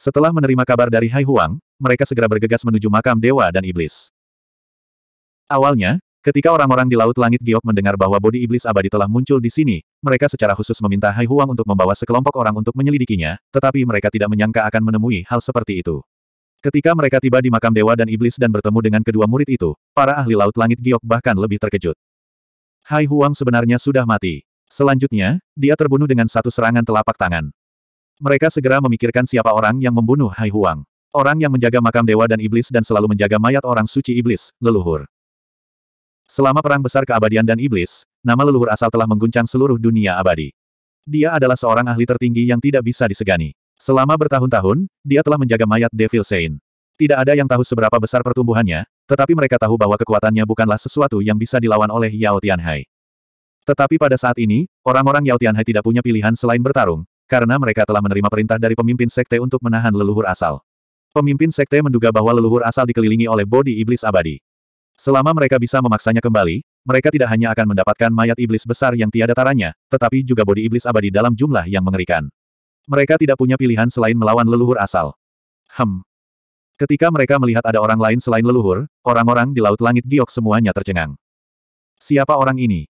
Setelah menerima kabar dari Hai Huang, mereka segera bergegas menuju makam dewa dan iblis. Awalnya, ketika orang-orang di Laut Langit Giok mendengar bahwa bodi iblis abadi telah muncul di sini, mereka secara khusus meminta Hai Huang untuk membawa sekelompok orang untuk menyelidikinya, tetapi mereka tidak menyangka akan menemui hal seperti itu. Ketika mereka tiba di makam dewa dan iblis dan bertemu dengan kedua murid itu, para ahli Laut Langit Giok bahkan lebih terkejut. Hai Huang sebenarnya sudah mati. Selanjutnya, dia terbunuh dengan satu serangan telapak tangan. Mereka segera memikirkan siapa orang yang membunuh Hai Huang. Orang yang menjaga makam dewa dan iblis dan selalu menjaga mayat orang suci iblis, leluhur. Selama perang besar keabadian dan iblis, nama leluhur asal telah mengguncang seluruh dunia abadi. Dia adalah seorang ahli tertinggi yang tidak bisa disegani. Selama bertahun-tahun, dia telah menjaga mayat Devil Saint. Tidak ada yang tahu seberapa besar pertumbuhannya, tetapi mereka tahu bahwa kekuatannya bukanlah sesuatu yang bisa dilawan oleh Yao Tianhai. Tetapi pada saat ini, orang-orang Yao Tianhai tidak punya pilihan selain bertarung, karena mereka telah menerima perintah dari pemimpin sekte untuk menahan leluhur asal. Pemimpin sekte menduga bahwa leluhur asal dikelilingi oleh bodi iblis abadi. Selama mereka bisa memaksanya kembali, mereka tidak hanya akan mendapatkan mayat iblis besar yang tiada taranya, tetapi juga bodi iblis abadi dalam jumlah yang mengerikan. Mereka tidak punya pilihan selain melawan leluhur asal. Hem. Ketika mereka melihat ada orang lain selain leluhur, orang-orang di Laut Langit Giok semuanya tercengang. Siapa orang ini?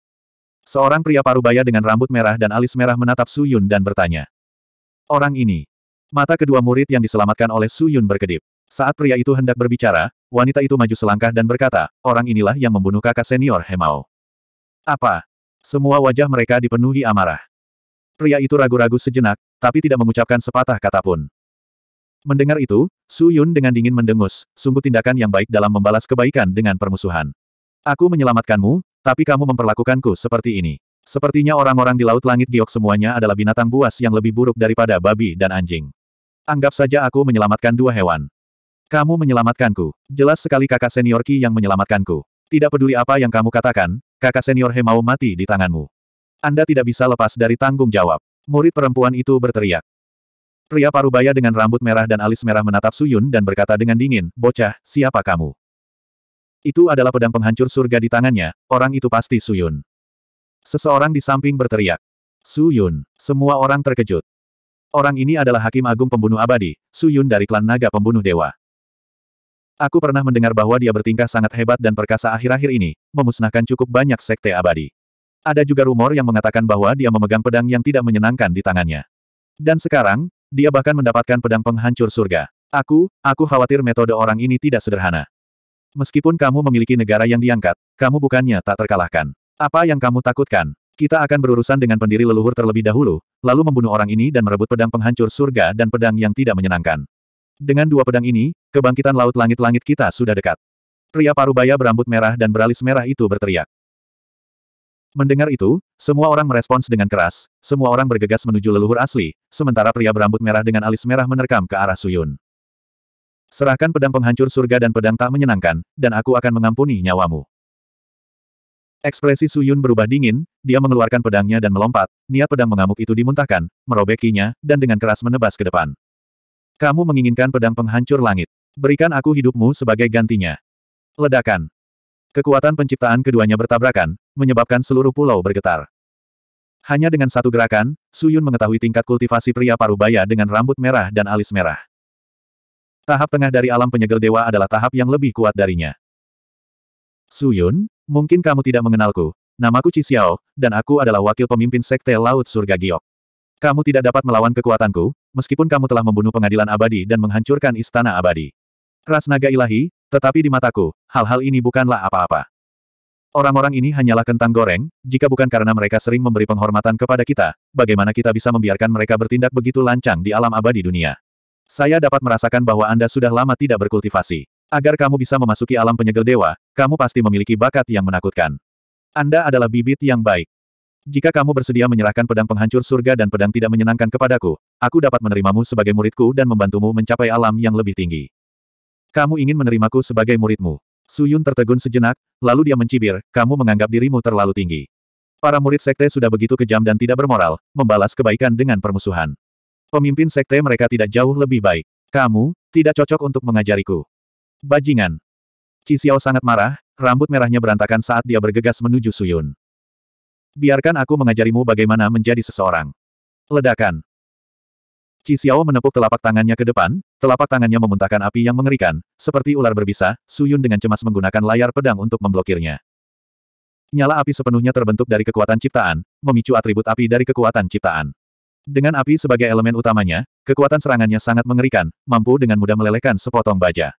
Seorang pria parubaya dengan rambut merah dan alis merah menatap Su Yun dan bertanya. Orang ini. Mata kedua murid yang diselamatkan oleh Su Yun berkedip. Saat pria itu hendak berbicara, wanita itu maju selangkah dan berkata, orang inilah yang membunuh kakak senior Hemao. Apa? Semua wajah mereka dipenuhi amarah. Pria itu ragu-ragu sejenak, tapi tidak mengucapkan sepatah kata pun. Mendengar itu, Su Yun dengan dingin mendengus, sungguh tindakan yang baik dalam membalas kebaikan dengan permusuhan. Aku menyelamatkanmu, tapi kamu memperlakukanku seperti ini. Sepertinya orang-orang di Laut Langit Giok semuanya adalah binatang buas yang lebih buruk daripada babi dan anjing. Anggap saja aku menyelamatkan dua hewan. Kamu menyelamatkanku. Jelas sekali kakak senior Ki yang menyelamatkanku. Tidak peduli apa yang kamu katakan, kakak senior He mau mati di tanganmu. Anda tidak bisa lepas dari tanggung jawab. Murid perempuan itu berteriak. Pria parubaya dengan rambut merah dan alis merah menatap Suyun dan berkata dengan dingin, Bocah, siapa kamu? Itu adalah pedang penghancur surga di tangannya, orang itu pasti Suyun. Seseorang di samping berteriak. Suyun, semua orang terkejut. Orang ini adalah Hakim Agung Pembunuh Abadi, Suyun dari klan Naga Pembunuh Dewa. Aku pernah mendengar bahwa dia bertingkah sangat hebat dan perkasa akhir-akhir ini, memusnahkan cukup banyak sekte abadi. Ada juga rumor yang mengatakan bahwa dia memegang pedang yang tidak menyenangkan di tangannya. Dan sekarang, dia bahkan mendapatkan pedang penghancur surga. Aku, aku khawatir metode orang ini tidak sederhana. Meskipun kamu memiliki negara yang diangkat, kamu bukannya tak terkalahkan. Apa yang kamu takutkan? Kita akan berurusan dengan pendiri leluhur terlebih dahulu, lalu membunuh orang ini dan merebut pedang penghancur surga dan pedang yang tidak menyenangkan. Dengan dua pedang ini, kebangkitan laut langit-langit kita sudah dekat. Pria parubaya berambut merah dan beralis merah itu berteriak. Mendengar itu, semua orang merespons dengan keras, semua orang bergegas menuju leluhur asli, sementara pria berambut merah dengan alis merah menerkam ke arah Suyun. Serahkan pedang penghancur surga dan pedang tak menyenangkan, dan aku akan mengampuni nyawamu. Ekspresi Suyun berubah dingin, dia mengeluarkan pedangnya dan melompat, niat pedang mengamuk itu dimuntahkan, merobekinya, dan dengan keras menebas ke depan. Kamu menginginkan pedang penghancur langit. Berikan aku hidupmu sebagai gantinya. Ledakan. Kekuatan penciptaan keduanya bertabrakan, menyebabkan seluruh pulau bergetar. Hanya dengan satu gerakan, Suyun mengetahui tingkat kultivasi pria parubaya dengan rambut merah dan alis merah. Tahap tengah dari alam penyegel dewa adalah tahap yang lebih kuat darinya. Suyun, mungkin kamu tidak mengenalku. Namaku Qi Xiao, dan aku adalah wakil pemimpin Sekte Laut Surga Giok. Kamu tidak dapat melawan kekuatanku, meskipun kamu telah membunuh pengadilan abadi dan menghancurkan istana abadi. Ras naga ilahi, tetapi di mataku, hal-hal ini bukanlah apa-apa. Orang-orang ini hanyalah kentang goreng, jika bukan karena mereka sering memberi penghormatan kepada kita, bagaimana kita bisa membiarkan mereka bertindak begitu lancang di alam abadi dunia. Saya dapat merasakan bahwa Anda sudah lama tidak berkultivasi. Agar kamu bisa memasuki alam penyegel dewa, kamu pasti memiliki bakat yang menakutkan. Anda adalah bibit yang baik. Jika kamu bersedia menyerahkan pedang penghancur surga dan pedang tidak menyenangkan kepadaku, aku dapat menerimamu sebagai muridku dan membantumu mencapai alam yang lebih tinggi. Kamu ingin menerimaku sebagai muridmu. Suyun tertegun sejenak, lalu dia mencibir, kamu menganggap dirimu terlalu tinggi. Para murid sekte sudah begitu kejam dan tidak bermoral, membalas kebaikan dengan permusuhan. Pemimpin sekte mereka tidak jauh lebih baik. Kamu, tidak cocok untuk mengajariku. Bajingan. Cixiao sangat marah, rambut merahnya berantakan saat dia bergegas menuju Suyun. Biarkan aku mengajarimu bagaimana menjadi seseorang. Ledakan. Cixiao menepuk telapak tangannya ke depan, telapak tangannya memuntahkan api yang mengerikan, seperti ular berbisa, Suyun dengan cemas menggunakan layar pedang untuk memblokirnya. Nyala api sepenuhnya terbentuk dari kekuatan ciptaan, memicu atribut api dari kekuatan ciptaan. Dengan api sebagai elemen utamanya, kekuatan serangannya sangat mengerikan, mampu dengan mudah melelehkan sepotong baja.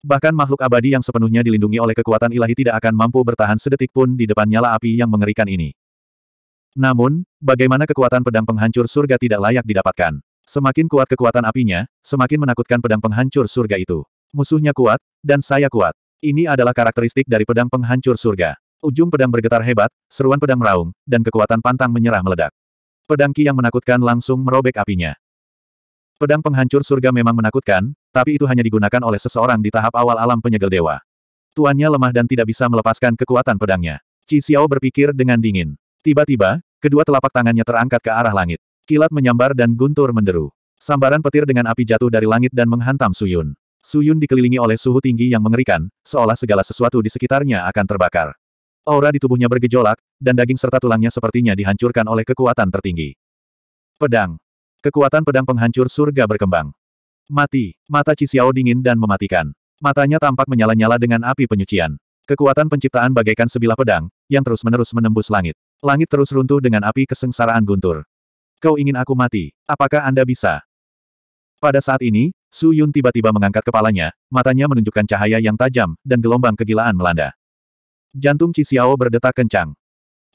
Bahkan makhluk abadi yang sepenuhnya dilindungi oleh kekuatan ilahi tidak akan mampu bertahan sedetik pun di depan nyala api yang mengerikan ini. Namun, bagaimana kekuatan pedang penghancur surga tidak layak didapatkan? Semakin kuat kekuatan apinya, semakin menakutkan pedang penghancur surga itu. Musuhnya kuat, dan saya kuat. Ini adalah karakteristik dari pedang penghancur surga. Ujung pedang bergetar hebat, seruan pedang meraung, dan kekuatan pantang menyerah meledak. Pedang Ki yang menakutkan langsung merobek apinya. Pedang penghancur surga memang menakutkan, tapi itu hanya digunakan oleh seseorang di tahap awal alam penyegel dewa. Tuannya lemah dan tidak bisa melepaskan kekuatan pedangnya. Qi Xiao berpikir dengan dingin. Tiba-tiba, kedua telapak tangannya terangkat ke arah langit. Kilat menyambar dan guntur menderu. Sambaran petir dengan api jatuh dari langit dan menghantam Suyun. Suyun dikelilingi oleh suhu tinggi yang mengerikan, seolah segala sesuatu di sekitarnya akan terbakar. Aura di tubuhnya bergejolak, dan daging serta tulangnya sepertinya dihancurkan oleh kekuatan tertinggi. Pedang. Kekuatan pedang penghancur surga berkembang. Mati. Mata Cisiao dingin dan mematikan. Matanya tampak menyala-nyala dengan api penyucian. Kekuatan penciptaan bagaikan sebilah pedang, yang terus-menerus menembus langit. Langit terus runtuh dengan api kesengsaraan guntur. Kau ingin aku mati, apakah Anda bisa? Pada saat ini, Su Yun tiba-tiba mengangkat kepalanya, matanya menunjukkan cahaya yang tajam, dan gelombang kegilaan melanda. Jantung Xiao berdetak kencang.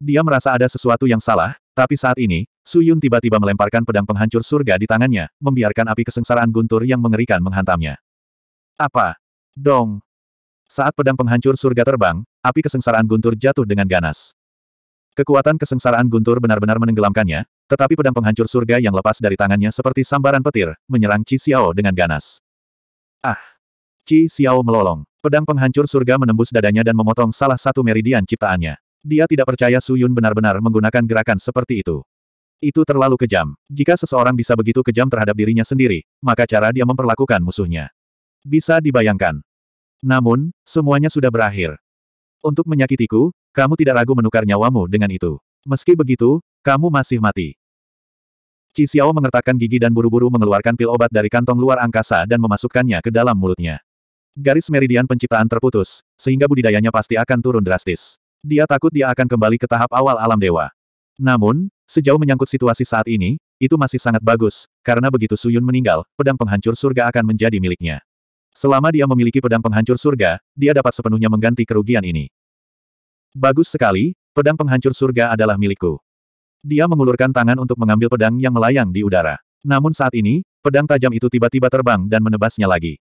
Dia merasa ada sesuatu yang salah, tapi saat ini, Su Yun tiba-tiba melemparkan pedang penghancur surga di tangannya, membiarkan api kesengsaraan guntur yang mengerikan menghantamnya. Apa? Dong! Saat pedang penghancur surga terbang, api kesengsaraan guntur jatuh dengan ganas. Kekuatan kesengsaraan guntur benar-benar menenggelamkannya, tetapi pedang penghancur surga yang lepas dari tangannya seperti sambaran petir, menyerang Xiao dengan ganas. Ah! Qi Xiao melolong. Pedang penghancur surga menembus dadanya dan memotong salah satu meridian ciptaannya. Dia tidak percaya Su Yun benar-benar menggunakan gerakan seperti itu. Itu terlalu kejam. Jika seseorang bisa begitu kejam terhadap dirinya sendiri, maka cara dia memperlakukan musuhnya. Bisa dibayangkan. Namun, semuanya sudah berakhir. Untuk menyakitiku, kamu tidak ragu menukar nyawamu dengan itu. Meski begitu, kamu masih mati. Ci Xiao mengertakkan gigi dan buru-buru mengeluarkan pil obat dari kantong luar angkasa dan memasukkannya ke dalam mulutnya. Garis meridian penciptaan terputus, sehingga budidayanya pasti akan turun drastis. Dia takut dia akan kembali ke tahap awal alam dewa. Namun, sejauh menyangkut situasi saat ini, itu masih sangat bagus, karena begitu Suyun meninggal, pedang penghancur surga akan menjadi miliknya. Selama dia memiliki pedang penghancur surga, dia dapat sepenuhnya mengganti kerugian ini. Bagus sekali, pedang penghancur surga adalah milikku. Dia mengulurkan tangan untuk mengambil pedang yang melayang di udara. Namun saat ini, pedang tajam itu tiba-tiba terbang dan menebasnya lagi.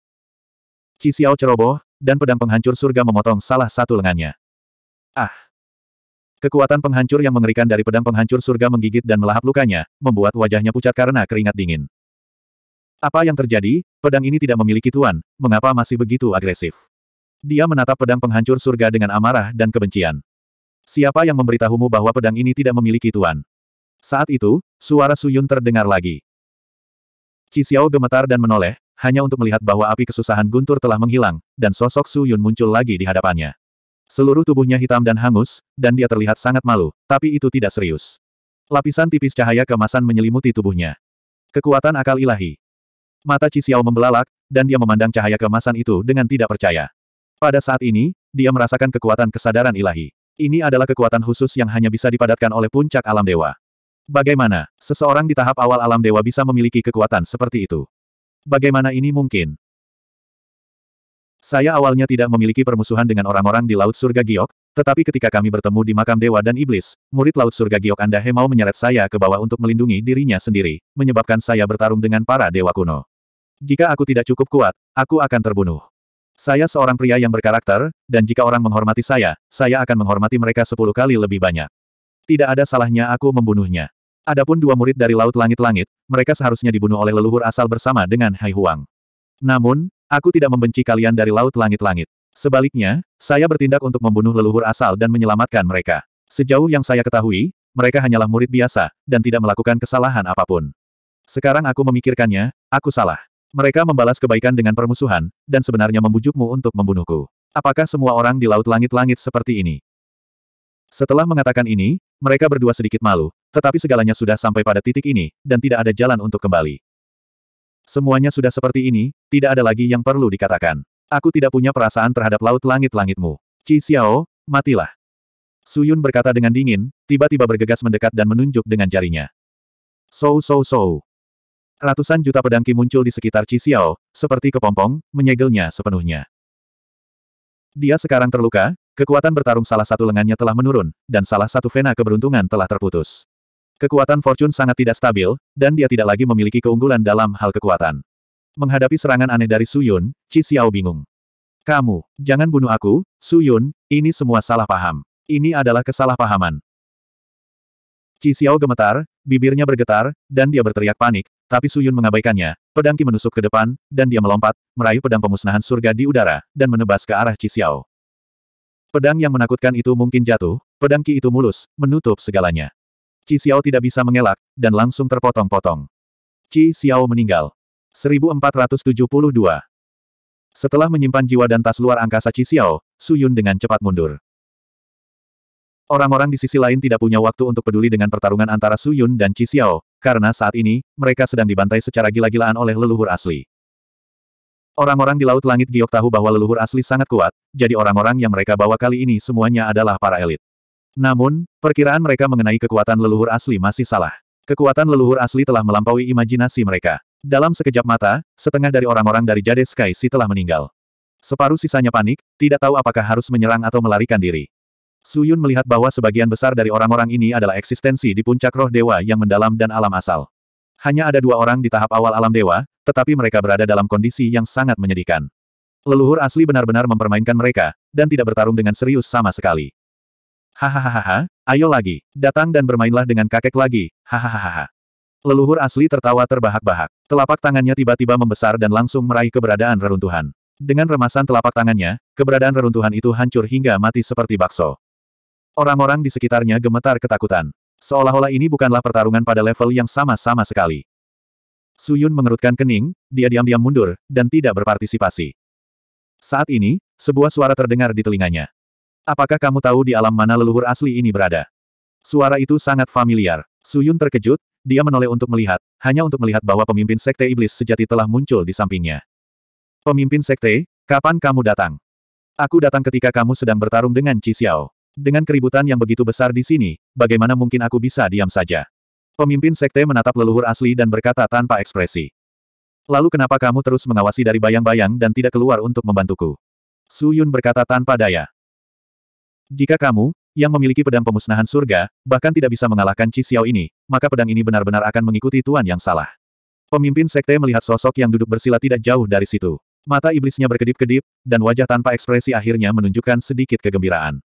Qi ceroboh, dan pedang penghancur surga memotong salah satu lengannya. Ah! Kekuatan penghancur yang mengerikan dari pedang penghancur surga menggigit dan melahap lukanya, membuat wajahnya pucat karena keringat dingin. Apa yang terjadi? Pedang ini tidak memiliki tuan, mengapa masih begitu agresif? Dia menatap pedang penghancur surga dengan amarah dan kebencian. Siapa yang memberitahumu bahwa pedang ini tidak memiliki tuan? Saat itu, suara Suyun terdengar lagi. Qi gemetar dan menoleh, hanya untuk melihat bahwa api kesusahan guntur telah menghilang, dan sosok Su Yun muncul lagi di hadapannya. Seluruh tubuhnya hitam dan hangus, dan dia terlihat sangat malu, tapi itu tidak serius. Lapisan tipis cahaya kemasan menyelimuti tubuhnya. Kekuatan akal ilahi. Mata Cisiao membelalak, dan dia memandang cahaya kemasan itu dengan tidak percaya. Pada saat ini, dia merasakan kekuatan kesadaran ilahi. Ini adalah kekuatan khusus yang hanya bisa dipadatkan oleh puncak alam dewa. Bagaimana, seseorang di tahap awal alam dewa bisa memiliki kekuatan seperti itu? Bagaimana ini mungkin? Saya awalnya tidak memiliki permusuhan dengan orang-orang di Laut Surga Giok, tetapi ketika kami bertemu di makam Dewa dan Iblis, murid Laut Surga Giok Anda He mau menyeret saya ke bawah untuk melindungi dirinya sendiri, menyebabkan saya bertarung dengan para dewa kuno. Jika aku tidak cukup kuat, aku akan terbunuh. Saya seorang pria yang berkarakter, dan jika orang menghormati saya, saya akan menghormati mereka sepuluh kali lebih banyak. Tidak ada salahnya aku membunuhnya. Adapun dua murid dari Laut Langit-Langit, mereka seharusnya dibunuh oleh leluhur asal bersama dengan Hai Huang. Namun, aku tidak membenci kalian dari Laut Langit-Langit. Sebaliknya, saya bertindak untuk membunuh leluhur asal dan menyelamatkan mereka. Sejauh yang saya ketahui, mereka hanyalah murid biasa, dan tidak melakukan kesalahan apapun. Sekarang aku memikirkannya, aku salah. Mereka membalas kebaikan dengan permusuhan, dan sebenarnya membujukmu untuk membunuhku. Apakah semua orang di Laut Langit-Langit seperti ini? Setelah mengatakan ini, mereka berdua sedikit malu, tetapi segalanya sudah sampai pada titik ini, dan tidak ada jalan untuk kembali. Semuanya sudah seperti ini, tidak ada lagi yang perlu dikatakan. Aku tidak punya perasaan terhadap laut langit-langitmu. Qi Xiao, matilah. Yun berkata dengan dingin, tiba-tiba bergegas mendekat dan menunjuk dengan jarinya. So, so, so. Ratusan juta pedangki muncul di sekitar Qi Xiao, seperti kepompong, menyegelnya sepenuhnya. Dia sekarang terluka, Kekuatan bertarung salah satu lengannya telah menurun, dan salah satu vena keberuntungan telah terputus. Kekuatan Fortune sangat tidak stabil, dan dia tidak lagi memiliki keunggulan dalam hal kekuatan. Menghadapi serangan aneh dari Suyun, Qi Xiao bingung. Kamu, jangan bunuh aku, Su Yun. ini semua salah paham. Ini adalah kesalahpahaman. Qi Xiao gemetar, bibirnya bergetar, dan dia berteriak panik, tapi Su Yun mengabaikannya. Pedang Qi menusuk ke depan, dan dia melompat, meraih pedang pemusnahan surga di udara, dan menebas ke arah Qi Xiao. Pedang yang menakutkan itu mungkin jatuh, pedang Ki itu mulus, menutup segalanya. Qi Xiao tidak bisa mengelak, dan langsung terpotong-potong. Qi Xiao meninggal. 1472 Setelah menyimpan jiwa dan tas luar angkasa Qi Xiao, Su Yun dengan cepat mundur. Orang-orang di sisi lain tidak punya waktu untuk peduli dengan pertarungan antara Su Yun dan Qi Xiao, karena saat ini, mereka sedang dibantai secara gila-gilaan oleh leluhur asli. Orang-orang di Laut Langit Giok tahu bahwa leluhur asli sangat kuat, jadi orang-orang yang mereka bawa kali ini semuanya adalah para elit. Namun, perkiraan mereka mengenai kekuatan leluhur asli masih salah. Kekuatan leluhur asli telah melampaui imajinasi mereka. Dalam sekejap mata, setengah dari orang-orang dari Jade Sky si telah meninggal. Separuh sisanya panik, tidak tahu apakah harus menyerang atau melarikan diri. Su Yun melihat bahwa sebagian besar dari orang-orang ini adalah eksistensi di puncak roh dewa yang mendalam dan alam asal. Hanya ada dua orang di tahap awal alam dewa, tetapi mereka berada dalam kondisi yang sangat menyedihkan. Leluhur asli benar-benar mempermainkan mereka, dan tidak bertarung dengan serius sama sekali. Hahaha, ayo lagi, datang dan bermainlah dengan kakek lagi, hahaha. Leluhur asli tertawa terbahak-bahak. Telapak tangannya tiba-tiba membesar dan langsung meraih keberadaan reruntuhan. Dengan remasan telapak tangannya, keberadaan reruntuhan itu hancur hingga mati seperti bakso. Orang-orang di sekitarnya gemetar ketakutan. Seolah-olah ini bukanlah pertarungan pada level yang sama-sama sekali. Suyun mengerutkan kening, dia diam-diam mundur, dan tidak berpartisipasi. Saat ini, sebuah suara terdengar di telinganya. Apakah kamu tahu di alam mana leluhur asli ini berada? Suara itu sangat familiar. Suyun terkejut, dia menoleh untuk melihat, hanya untuk melihat bahwa pemimpin Sekte Iblis sejati telah muncul di sampingnya. Pemimpin Sekte, kapan kamu datang? Aku datang ketika kamu sedang bertarung dengan Ci Xiao. Dengan keributan yang begitu besar di sini, bagaimana mungkin aku bisa diam saja? Pemimpin sekte menatap leluhur asli dan berkata tanpa ekspresi. Lalu kenapa kamu terus mengawasi dari bayang-bayang dan tidak keluar untuk membantuku? Su Yun berkata tanpa daya. Jika kamu, yang memiliki pedang pemusnahan surga, bahkan tidak bisa mengalahkan Qi Xiao ini, maka pedang ini benar-benar akan mengikuti tuan yang salah. Pemimpin sekte melihat sosok yang duduk bersila tidak jauh dari situ. Mata iblisnya berkedip-kedip, dan wajah tanpa ekspresi akhirnya menunjukkan sedikit kegembiraan.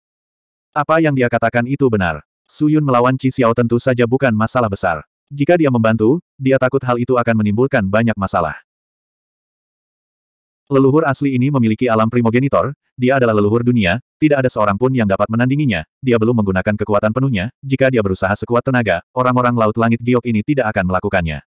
Apa yang dia katakan itu benar. Su Yun melawan Qi Xiao tentu saja bukan masalah besar. Jika dia membantu, dia takut hal itu akan menimbulkan banyak masalah. Leluhur asli ini memiliki alam primogenitor, dia adalah leluhur dunia, tidak ada seorang pun yang dapat menandinginya, dia belum menggunakan kekuatan penuhnya, jika dia berusaha sekuat tenaga, orang-orang Laut Langit Giok ini tidak akan melakukannya.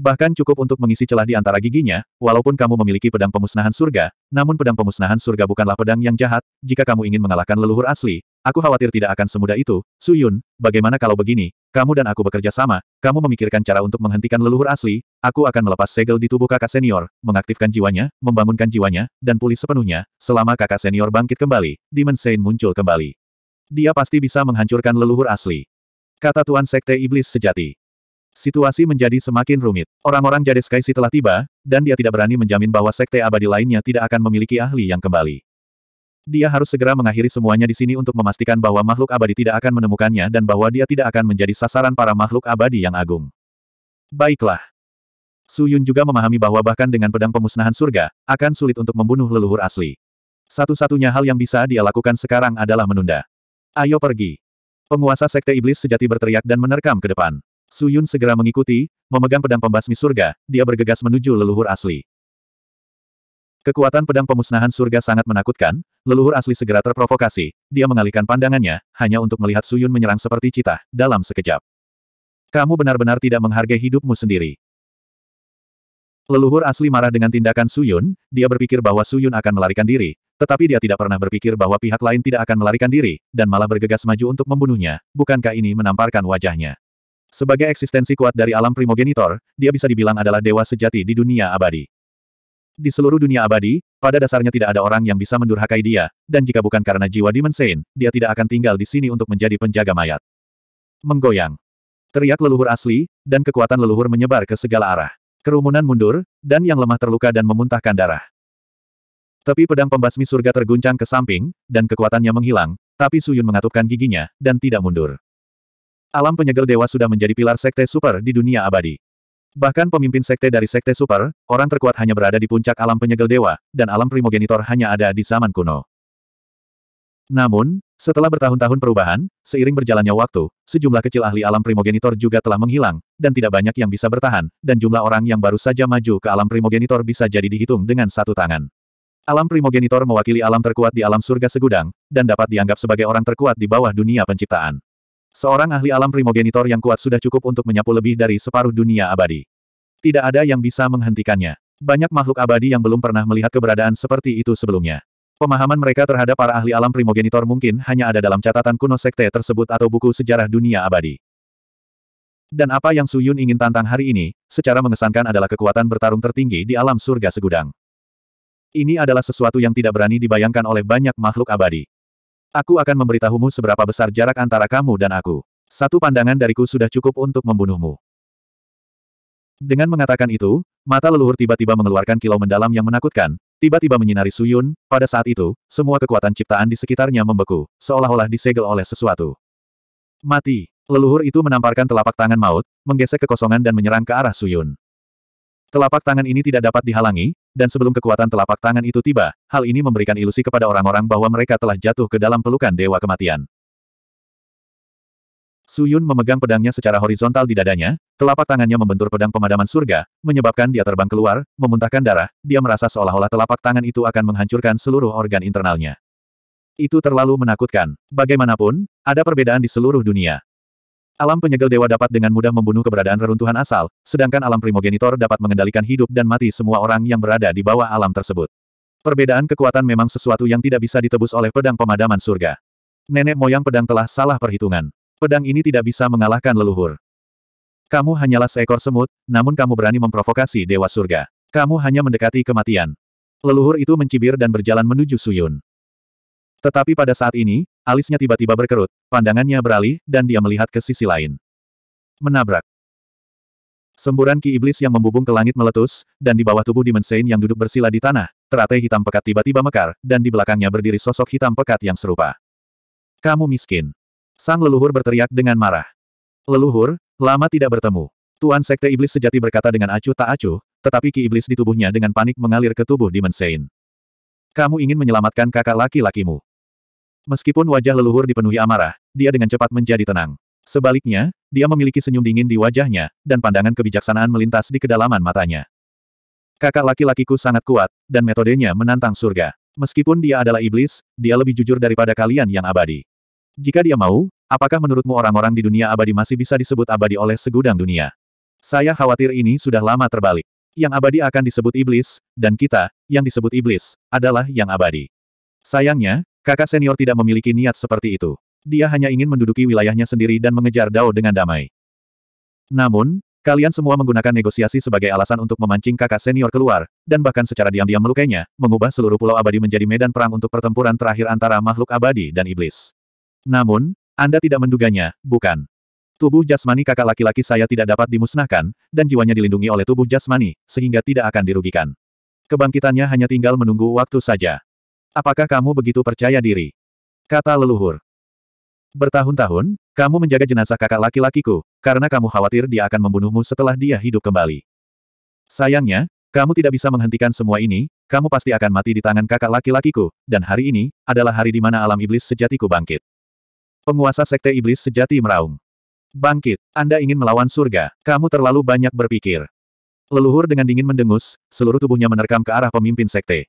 Bahkan cukup untuk mengisi celah di antara giginya, walaupun kamu memiliki pedang pemusnahan surga, namun pedang pemusnahan surga bukanlah pedang yang jahat, jika kamu ingin mengalahkan leluhur asli, aku khawatir tidak akan semudah itu, Suyun, bagaimana kalau begini, kamu dan aku bekerja sama, kamu memikirkan cara untuk menghentikan leluhur asli, aku akan melepas segel di tubuh kakak senior, mengaktifkan jiwanya, membangunkan jiwanya, dan pulih sepenuhnya, selama kakak senior bangkit kembali, Demon Saint muncul kembali. Dia pasti bisa menghancurkan leluhur asli. Kata Tuan Sekte Iblis Sejati. Situasi menjadi semakin rumit. Orang-orang Jade Sky telah tiba, dan dia tidak berani menjamin bahwa sekte abadi lainnya tidak akan memiliki ahli yang kembali. Dia harus segera mengakhiri semuanya di sini untuk memastikan bahwa makhluk abadi tidak akan menemukannya dan bahwa dia tidak akan menjadi sasaran para makhluk abadi yang agung. Baiklah. Su Yun juga memahami bahwa bahkan dengan pedang pemusnahan surga, akan sulit untuk membunuh leluhur asli. Satu-satunya hal yang bisa dia lakukan sekarang adalah menunda. Ayo pergi. Penguasa Sekte Iblis sejati berteriak dan menerkam ke depan. Suyun segera mengikuti, memegang pedang pembasmi surga, dia bergegas menuju leluhur asli. Kekuatan pedang pemusnahan surga sangat menakutkan, leluhur asli segera terprovokasi, dia mengalihkan pandangannya, hanya untuk melihat Suyun menyerang seperti cita, dalam sekejap. Kamu benar-benar tidak menghargai hidupmu sendiri. Leluhur asli marah dengan tindakan Suyun, dia berpikir bahwa Suyun akan melarikan diri, tetapi dia tidak pernah berpikir bahwa pihak lain tidak akan melarikan diri, dan malah bergegas maju untuk membunuhnya, bukankah ini menamparkan wajahnya. Sebagai eksistensi kuat dari alam primogenitor, dia bisa dibilang adalah dewa sejati di dunia abadi. Di seluruh dunia abadi, pada dasarnya tidak ada orang yang bisa mendurhakai dia, dan jika bukan karena jiwa dimensain, dia tidak akan tinggal di sini untuk menjadi penjaga mayat. Menggoyang. Teriak leluhur asli, dan kekuatan leluhur menyebar ke segala arah. Kerumunan mundur, dan yang lemah terluka dan memuntahkan darah. Tapi pedang pembasmi surga terguncang ke samping, dan kekuatannya menghilang, tapi Suyun mengatupkan giginya, dan tidak mundur. Alam penyegel dewa sudah menjadi pilar sekte super di dunia abadi. Bahkan pemimpin sekte dari sekte super, orang terkuat hanya berada di puncak alam penyegel dewa, dan alam primogenitor hanya ada di zaman kuno. Namun, setelah bertahun-tahun perubahan, seiring berjalannya waktu, sejumlah kecil ahli alam primogenitor juga telah menghilang, dan tidak banyak yang bisa bertahan, dan jumlah orang yang baru saja maju ke alam primogenitor bisa jadi dihitung dengan satu tangan. Alam primogenitor mewakili alam terkuat di alam surga segudang, dan dapat dianggap sebagai orang terkuat di bawah dunia penciptaan. Seorang ahli alam primogenitor yang kuat sudah cukup untuk menyapu lebih dari separuh dunia abadi. Tidak ada yang bisa menghentikannya. Banyak makhluk abadi yang belum pernah melihat keberadaan seperti itu sebelumnya. Pemahaman mereka terhadap para ahli alam primogenitor mungkin hanya ada dalam catatan kuno sekte tersebut atau buku sejarah dunia abadi. Dan apa yang Su Yun ingin tantang hari ini, secara mengesankan adalah kekuatan bertarung tertinggi di alam surga segudang. Ini adalah sesuatu yang tidak berani dibayangkan oleh banyak makhluk abadi. Aku akan memberitahumu seberapa besar jarak antara kamu dan aku. Satu pandangan dariku sudah cukup untuk membunuhmu. Dengan mengatakan itu, mata leluhur tiba-tiba mengeluarkan kilau mendalam yang menakutkan, tiba-tiba menyinari Suyun, pada saat itu, semua kekuatan ciptaan di sekitarnya membeku, seolah-olah disegel oleh sesuatu. Mati. Leluhur itu menamparkan telapak tangan maut, menggesek kekosongan dan menyerang ke arah Suyun. Telapak tangan ini tidak dapat dihalangi, dan sebelum kekuatan telapak tangan itu tiba, hal ini memberikan ilusi kepada orang-orang bahwa mereka telah jatuh ke dalam pelukan Dewa Kematian. Suyun memegang pedangnya secara horizontal di dadanya, telapak tangannya membentur pedang pemadaman surga, menyebabkan dia terbang keluar, memuntahkan darah, dia merasa seolah-olah telapak tangan itu akan menghancurkan seluruh organ internalnya. Itu terlalu menakutkan. Bagaimanapun, ada perbedaan di seluruh dunia alam penyegel dewa dapat dengan mudah membunuh keberadaan reruntuhan asal, sedangkan alam primogenitor dapat mengendalikan hidup dan mati semua orang yang berada di bawah alam tersebut. Perbedaan kekuatan memang sesuatu yang tidak bisa ditebus oleh pedang pemadaman surga. Nenek moyang pedang telah salah perhitungan. Pedang ini tidak bisa mengalahkan leluhur. Kamu hanyalah seekor semut, namun kamu berani memprovokasi dewa surga. Kamu hanya mendekati kematian. Leluhur itu mencibir dan berjalan menuju Suyun. Tetapi pada saat ini, Alisnya tiba-tiba berkerut, pandangannya beralih, dan dia melihat ke sisi lain. Menabrak. Semburan ki iblis yang membubung ke langit meletus, dan di bawah tubuh Dimensein yang duduk bersila di tanah, teratai hitam pekat tiba-tiba mekar, dan di belakangnya berdiri sosok hitam pekat yang serupa. Kamu miskin. Sang leluhur berteriak dengan marah. Leluhur, lama tidak bertemu. Tuan Sekte Iblis sejati berkata dengan acuh tak acuh, tetapi ki iblis di tubuhnya dengan panik mengalir ke tubuh Dimensein. Kamu ingin menyelamatkan kakak laki-lakimu. Meskipun wajah leluhur dipenuhi amarah, dia dengan cepat menjadi tenang. Sebaliknya, dia memiliki senyum dingin di wajahnya, dan pandangan kebijaksanaan melintas di kedalaman matanya. Kakak laki-lakiku sangat kuat, dan metodenya menantang surga. Meskipun dia adalah iblis, dia lebih jujur daripada kalian yang abadi. Jika dia mau, apakah menurutmu orang-orang di dunia abadi masih bisa disebut abadi oleh segudang dunia? Saya khawatir ini sudah lama terbalik. Yang abadi akan disebut iblis, dan kita, yang disebut iblis, adalah yang abadi. Sayangnya, Kakak senior tidak memiliki niat seperti itu. Dia hanya ingin menduduki wilayahnya sendiri dan mengejar Dao dengan damai. Namun, kalian semua menggunakan negosiasi sebagai alasan untuk memancing kakak senior keluar, dan bahkan secara diam-diam melukainya, mengubah seluruh pulau abadi menjadi medan perang untuk pertempuran terakhir antara makhluk abadi dan iblis. Namun, Anda tidak menduganya, bukan? Tubuh jasmani kakak laki-laki saya tidak dapat dimusnahkan, dan jiwanya dilindungi oleh tubuh jasmani, sehingga tidak akan dirugikan. Kebangkitannya hanya tinggal menunggu waktu saja. Apakah kamu begitu percaya diri? Kata leluhur. Bertahun-tahun, kamu menjaga jenazah kakak laki-lakiku, karena kamu khawatir dia akan membunuhmu setelah dia hidup kembali. Sayangnya, kamu tidak bisa menghentikan semua ini, kamu pasti akan mati di tangan kakak laki-lakiku, dan hari ini, adalah hari di mana alam iblis sejatiku bangkit. Penguasa sekte iblis sejati meraung. Bangkit, Anda ingin melawan surga, kamu terlalu banyak berpikir. Leluhur dengan dingin mendengus, seluruh tubuhnya menerkam ke arah pemimpin sekte.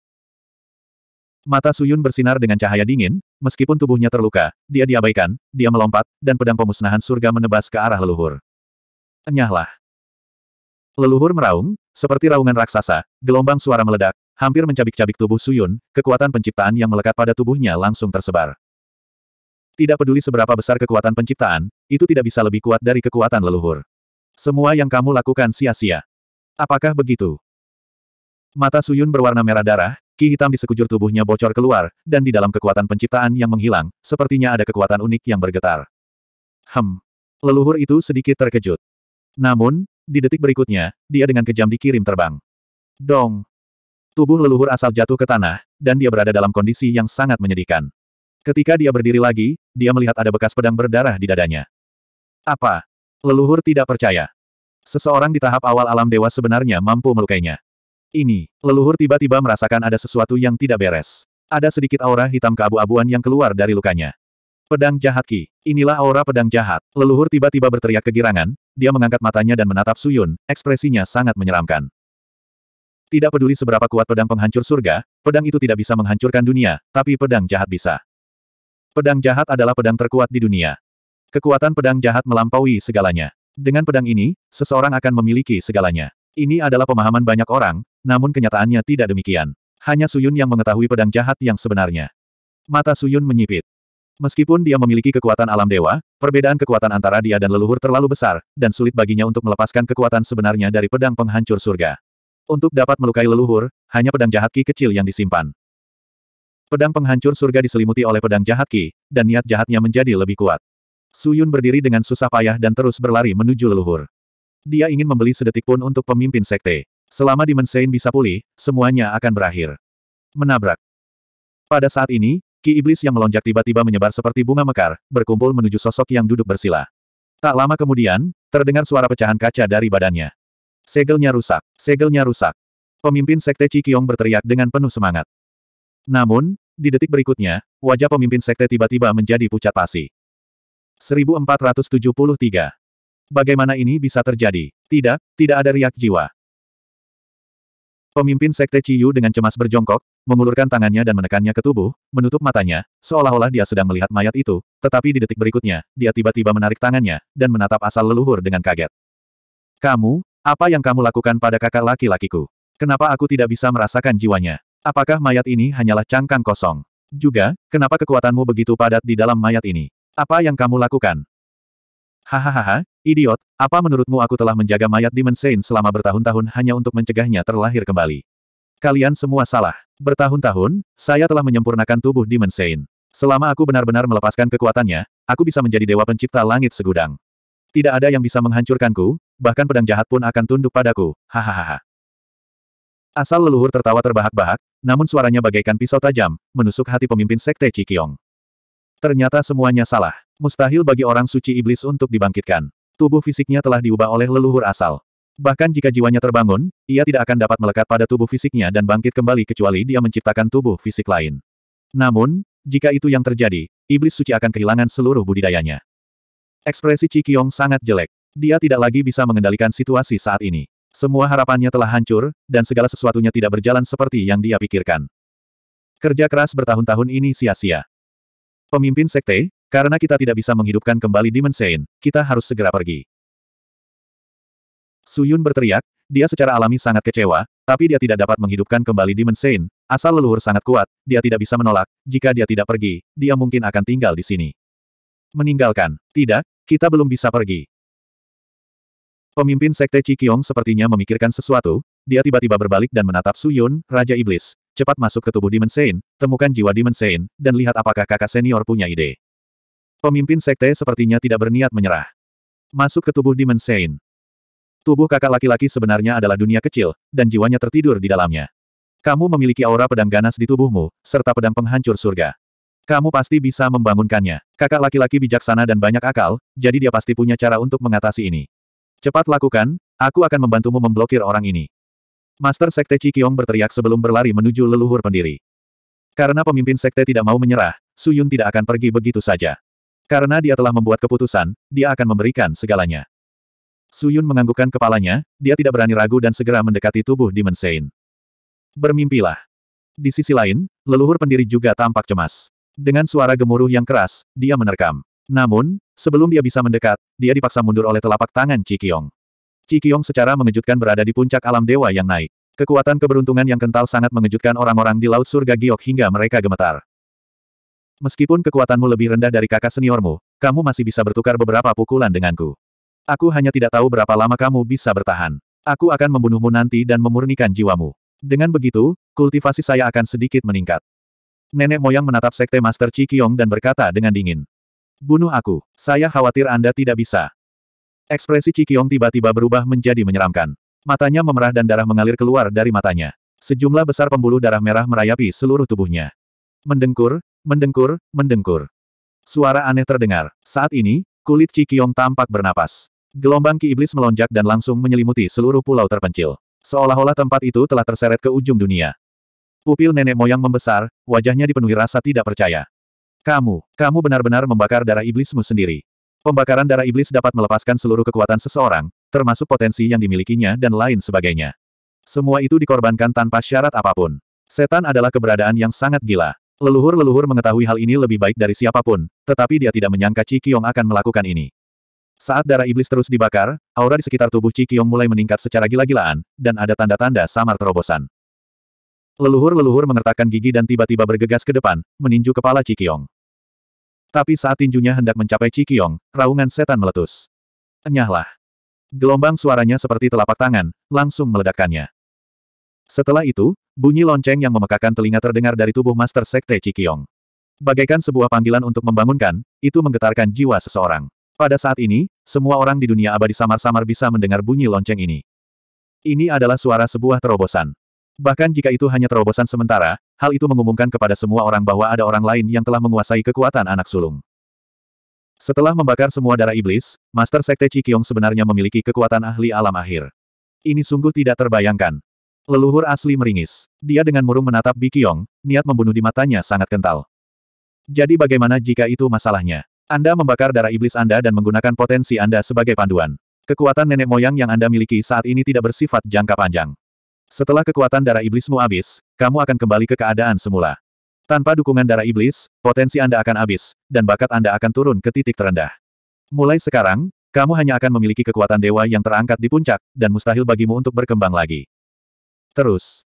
Mata Suyun bersinar dengan cahaya dingin, meskipun tubuhnya terluka, dia diabaikan, dia melompat, dan pedang pemusnahan surga menebas ke arah leluhur. Enyahlah. Leluhur meraung, seperti raungan raksasa, gelombang suara meledak, hampir mencabik-cabik tubuh Suyun, kekuatan penciptaan yang melekat pada tubuhnya langsung tersebar. Tidak peduli seberapa besar kekuatan penciptaan, itu tidak bisa lebih kuat dari kekuatan leluhur. Semua yang kamu lakukan sia-sia. Apakah begitu? Mata Suyun berwarna merah darah, Ki hitam di sekujur tubuhnya bocor keluar, dan di dalam kekuatan penciptaan yang menghilang, sepertinya ada kekuatan unik yang bergetar. Hem. Leluhur itu sedikit terkejut. Namun, di detik berikutnya, dia dengan kejam dikirim terbang. Dong. Tubuh leluhur asal jatuh ke tanah, dan dia berada dalam kondisi yang sangat menyedihkan. Ketika dia berdiri lagi, dia melihat ada bekas pedang berdarah di dadanya. Apa? Leluhur tidak percaya. Seseorang di tahap awal alam dewa sebenarnya mampu melukainya. Ini, leluhur tiba-tiba merasakan ada sesuatu yang tidak beres. Ada sedikit aura hitam keabu-abuan yang keluar dari lukanya. Pedang jahat Ki. Inilah aura pedang jahat. Leluhur tiba-tiba berteriak kegirangan, dia mengangkat matanya dan menatap Suyun, ekspresinya sangat menyeramkan. Tidak peduli seberapa kuat pedang penghancur surga, pedang itu tidak bisa menghancurkan dunia, tapi pedang jahat bisa. Pedang jahat adalah pedang terkuat di dunia. Kekuatan pedang jahat melampaui segalanya. Dengan pedang ini, seseorang akan memiliki segalanya. Ini adalah pemahaman banyak orang, namun kenyataannya tidak demikian. Hanya Suyun yang mengetahui pedang jahat yang sebenarnya. Mata Suyun menyipit. Meskipun dia memiliki kekuatan alam dewa, perbedaan kekuatan antara dia dan leluhur terlalu besar, dan sulit baginya untuk melepaskan kekuatan sebenarnya dari pedang penghancur surga. Untuk dapat melukai leluhur, hanya pedang jahat ki kecil yang disimpan. Pedang penghancur surga diselimuti oleh pedang jahat Ki, dan niat jahatnya menjadi lebih kuat. Suyun berdiri dengan susah payah dan terus berlari menuju leluhur. Dia ingin membeli sedetik pun untuk pemimpin sekte. Selama Dimensain bisa pulih, semuanya akan berakhir. Menabrak. Pada saat ini, ki iblis yang melonjak tiba-tiba menyebar seperti bunga mekar, berkumpul menuju sosok yang duduk bersila. Tak lama kemudian, terdengar suara pecahan kaca dari badannya. Segelnya rusak, segelnya rusak. Pemimpin Sekte Cikiong berteriak dengan penuh semangat. Namun, di detik berikutnya, wajah pemimpin Sekte tiba-tiba menjadi pucat pasi. 1473. Bagaimana ini bisa terjadi? Tidak, tidak ada riak jiwa. Pemimpin Sekte Ciyu dengan cemas berjongkok, mengulurkan tangannya dan menekannya ke tubuh, menutup matanya, seolah-olah dia sedang melihat mayat itu, tetapi di detik berikutnya, dia tiba-tiba menarik tangannya, dan menatap asal leluhur dengan kaget. Kamu, apa yang kamu lakukan pada kakak laki-lakiku? Kenapa aku tidak bisa merasakan jiwanya? Apakah mayat ini hanyalah cangkang kosong? Juga, kenapa kekuatanmu begitu padat di dalam mayat ini? Apa yang kamu lakukan? Hahaha, idiot, apa menurutmu aku telah menjaga mayat Dimension selama bertahun-tahun hanya untuk mencegahnya terlahir kembali? Kalian semua salah. Bertahun-tahun, saya telah menyempurnakan tubuh Dimension. Selama aku benar-benar melepaskan kekuatannya, aku bisa menjadi dewa pencipta langit segudang. Tidak ada yang bisa menghancurkanku, bahkan pedang jahat pun akan tunduk padaku, hahaha. Asal leluhur tertawa terbahak-bahak, namun suaranya bagaikan pisau tajam, menusuk hati pemimpin Sekte Cikyong. Ternyata semuanya salah. Mustahil bagi orang suci iblis untuk dibangkitkan. Tubuh fisiknya telah diubah oleh leluhur asal. Bahkan jika jiwanya terbangun, ia tidak akan dapat melekat pada tubuh fisiknya dan bangkit kembali kecuali dia menciptakan tubuh fisik lain. Namun, jika itu yang terjadi, iblis suci akan kehilangan seluruh budidayanya. Ekspresi Cikyong sangat jelek. Dia tidak lagi bisa mengendalikan situasi saat ini. Semua harapannya telah hancur, dan segala sesuatunya tidak berjalan seperti yang dia pikirkan. Kerja keras bertahun-tahun ini sia-sia. Pemimpin sekte, karena kita tidak bisa menghidupkan kembali Demon Sein, kita harus segera pergi. Suyun berteriak, dia secara alami sangat kecewa, tapi dia tidak dapat menghidupkan kembali Demon Sein, asal leluhur sangat kuat, dia tidak bisa menolak, jika dia tidak pergi, dia mungkin akan tinggal di sini. Meninggalkan, tidak, kita belum bisa pergi. Pemimpin Sekte Cikyong sepertinya memikirkan sesuatu, dia tiba-tiba berbalik dan menatap Su Yun, Raja Iblis. Cepat masuk ke tubuh Demon Sein, temukan jiwa Demon Sein, dan lihat apakah kakak senior punya ide. Pemimpin sekte sepertinya tidak berniat menyerah. Masuk ke tubuh Demon Sein. Tubuh kakak laki-laki sebenarnya adalah dunia kecil, dan jiwanya tertidur di dalamnya. Kamu memiliki aura pedang ganas di tubuhmu, serta pedang penghancur surga. Kamu pasti bisa membangunkannya. Kakak laki-laki bijaksana dan banyak akal, jadi dia pasti punya cara untuk mengatasi ini. Cepat lakukan, aku akan membantumu memblokir orang ini. Master Sekte Cikyong berteriak sebelum berlari menuju leluhur pendiri. Karena pemimpin sekte tidak mau menyerah, Suyun tidak akan pergi begitu saja. Karena dia telah membuat keputusan, dia akan memberikan segalanya. Suyun menganggukkan kepalanya, dia tidak berani ragu dan segera mendekati tubuh Demon Sein. Bermimpilah. Di sisi lain, leluhur pendiri juga tampak cemas. Dengan suara gemuruh yang keras, dia menerkam. Namun, sebelum dia bisa mendekat, dia dipaksa mundur oleh telapak tangan Cikyong. Cikyong secara mengejutkan berada di puncak alam dewa yang naik. Kekuatan keberuntungan yang kental sangat mengejutkan orang-orang di Laut Surga Giok hingga mereka gemetar. Meskipun kekuatanmu lebih rendah dari kakak seniormu, kamu masih bisa bertukar beberapa pukulan denganku. Aku hanya tidak tahu berapa lama kamu bisa bertahan. Aku akan membunuhmu nanti dan memurnikan jiwamu. Dengan begitu, kultivasi saya akan sedikit meningkat. Nenek moyang menatap sekte Master Chi Qiong dan berkata dengan dingin. Bunuh aku, saya khawatir Anda tidak bisa. Ekspresi Chi Qiong tiba-tiba berubah menjadi menyeramkan. Matanya memerah dan darah mengalir keluar dari matanya. Sejumlah besar pembuluh darah merah merayapi seluruh tubuhnya. Mendengkur, Mendengkur, mendengkur. Suara aneh terdengar. Saat ini, kulit Cikiong tampak bernapas. Gelombang ki iblis melonjak dan langsung menyelimuti seluruh pulau terpencil. Seolah-olah tempat itu telah terseret ke ujung dunia. Pupil nenek moyang membesar, wajahnya dipenuhi rasa tidak percaya. Kamu, kamu benar-benar membakar darah iblismu sendiri. Pembakaran darah iblis dapat melepaskan seluruh kekuatan seseorang, termasuk potensi yang dimilikinya dan lain sebagainya. Semua itu dikorbankan tanpa syarat apapun. Setan adalah keberadaan yang sangat gila. Leluhur-leluhur mengetahui hal ini lebih baik dari siapapun, tetapi dia tidak menyangka Chi Kiong akan melakukan ini. Saat darah iblis terus dibakar, aura di sekitar tubuh Chi Kiong mulai meningkat secara gila-gilaan, dan ada tanda-tanda samar terobosan. Leluhur-leluhur mengertakkan gigi dan tiba-tiba bergegas ke depan, meninju kepala Chi Kiong. Tapi saat tinjunya hendak mencapai Chi Kiong, raungan setan meletus. Enyahlah. Gelombang suaranya seperti telapak tangan, langsung meledakkannya. Setelah itu, bunyi lonceng yang memekakan telinga terdengar dari tubuh Master Sekte Cikiong. Bagaikan sebuah panggilan untuk membangunkan, itu menggetarkan jiwa seseorang. Pada saat ini, semua orang di dunia abadi samar-samar bisa mendengar bunyi lonceng ini. Ini adalah suara sebuah terobosan. Bahkan jika itu hanya terobosan sementara, hal itu mengumumkan kepada semua orang bahwa ada orang lain yang telah menguasai kekuatan anak sulung. Setelah membakar semua darah iblis, Master Sekte Cikyong sebenarnya memiliki kekuatan ahli alam akhir. Ini sungguh tidak terbayangkan. Leluhur asli meringis. Dia dengan murung menatap Bikyong, niat membunuh di matanya sangat kental. Jadi bagaimana jika itu masalahnya? Anda membakar darah iblis Anda dan menggunakan potensi Anda sebagai panduan. Kekuatan nenek moyang yang Anda miliki saat ini tidak bersifat jangka panjang. Setelah kekuatan darah iblismu habis, kamu akan kembali ke keadaan semula. Tanpa dukungan darah iblis, potensi Anda akan habis, dan bakat Anda akan turun ke titik terendah. Mulai sekarang, kamu hanya akan memiliki kekuatan dewa yang terangkat di puncak, dan mustahil bagimu untuk berkembang lagi. Terus.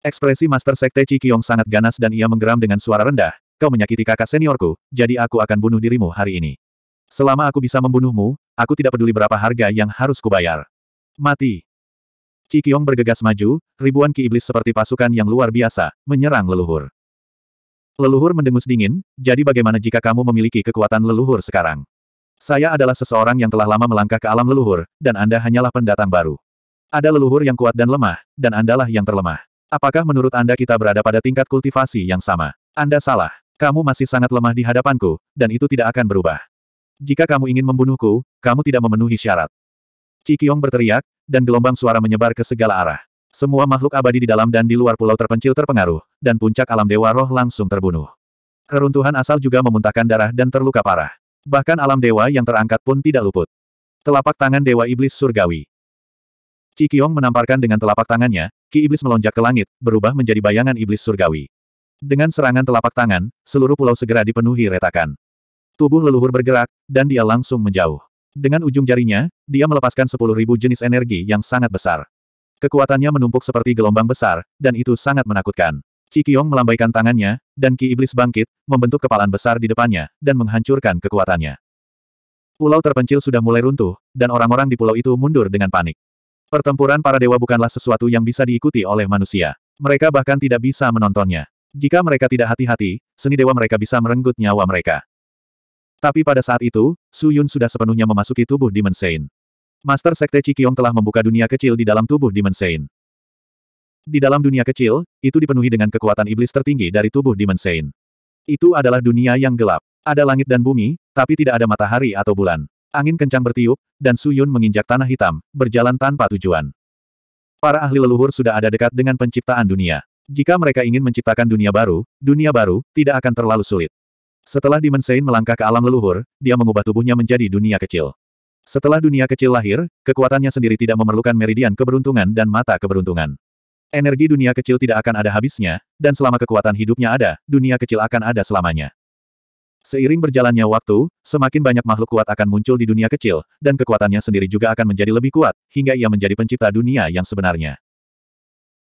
Ekspresi Master Sekte Cikyong sangat ganas dan ia menggeram dengan suara rendah, kau menyakiti kakak seniorku, jadi aku akan bunuh dirimu hari ini. Selama aku bisa membunuhmu, aku tidak peduli berapa harga yang harus kubayar. Mati. Cikyong bergegas maju, ribuan ki iblis seperti pasukan yang luar biasa, menyerang leluhur. Leluhur mendengus dingin, jadi bagaimana jika kamu memiliki kekuatan leluhur sekarang? Saya adalah seseorang yang telah lama melangkah ke alam leluhur, dan Anda hanyalah pendatang baru. Ada leluhur yang kuat dan lemah, dan Andalah yang terlemah. Apakah menurut Anda kita berada pada tingkat kultivasi yang sama? Anda salah. Kamu masih sangat lemah di hadapanku, dan itu tidak akan berubah. Jika kamu ingin membunuhku, kamu tidak memenuhi syarat. Yong berteriak, dan gelombang suara menyebar ke segala arah. Semua makhluk abadi di dalam dan di luar pulau terpencil terpengaruh, dan puncak alam dewa roh langsung terbunuh. Keruntuhan asal juga memuntahkan darah dan terluka parah. Bahkan alam dewa yang terangkat pun tidak luput. Telapak tangan dewa iblis surgawi. Qi Qiong menamparkan dengan telapak tangannya, Ki Iblis melonjak ke langit, berubah menjadi bayangan Iblis Surgawi. Dengan serangan telapak tangan, seluruh pulau segera dipenuhi retakan. Tubuh leluhur bergerak, dan dia langsung menjauh. Dengan ujung jarinya, dia melepaskan sepuluh ribu jenis energi yang sangat besar. Kekuatannya menumpuk seperti gelombang besar, dan itu sangat menakutkan. Qi Qiong melambaikan tangannya, dan Ki Iblis bangkit, membentuk kepalan besar di depannya, dan menghancurkan kekuatannya. Pulau terpencil sudah mulai runtuh, dan orang-orang di pulau itu mundur dengan panik. Pertempuran para dewa bukanlah sesuatu yang bisa diikuti oleh manusia. Mereka bahkan tidak bisa menontonnya. Jika mereka tidak hati-hati, seni dewa mereka bisa merenggut nyawa mereka. Tapi pada saat itu, Su Yun sudah sepenuhnya memasuki tubuh Demon Sein. Master Sekte Cikyong telah membuka dunia kecil di dalam tubuh Demon Sein. Di dalam dunia kecil, itu dipenuhi dengan kekuatan iblis tertinggi dari tubuh Demon Sein. Itu adalah dunia yang gelap. Ada langit dan bumi, tapi tidak ada matahari atau bulan. Angin kencang bertiup, dan Suyun menginjak tanah hitam, berjalan tanpa tujuan. Para ahli leluhur sudah ada dekat dengan penciptaan dunia. Jika mereka ingin menciptakan dunia baru, dunia baru tidak akan terlalu sulit. Setelah Dimensain melangkah ke alam leluhur, dia mengubah tubuhnya menjadi dunia kecil. Setelah dunia kecil lahir, kekuatannya sendiri tidak memerlukan meridian keberuntungan dan mata keberuntungan. Energi dunia kecil tidak akan ada habisnya, dan selama kekuatan hidupnya ada, dunia kecil akan ada selamanya. Seiring berjalannya waktu, semakin banyak makhluk kuat akan muncul di dunia kecil, dan kekuatannya sendiri juga akan menjadi lebih kuat, hingga ia menjadi pencipta dunia yang sebenarnya.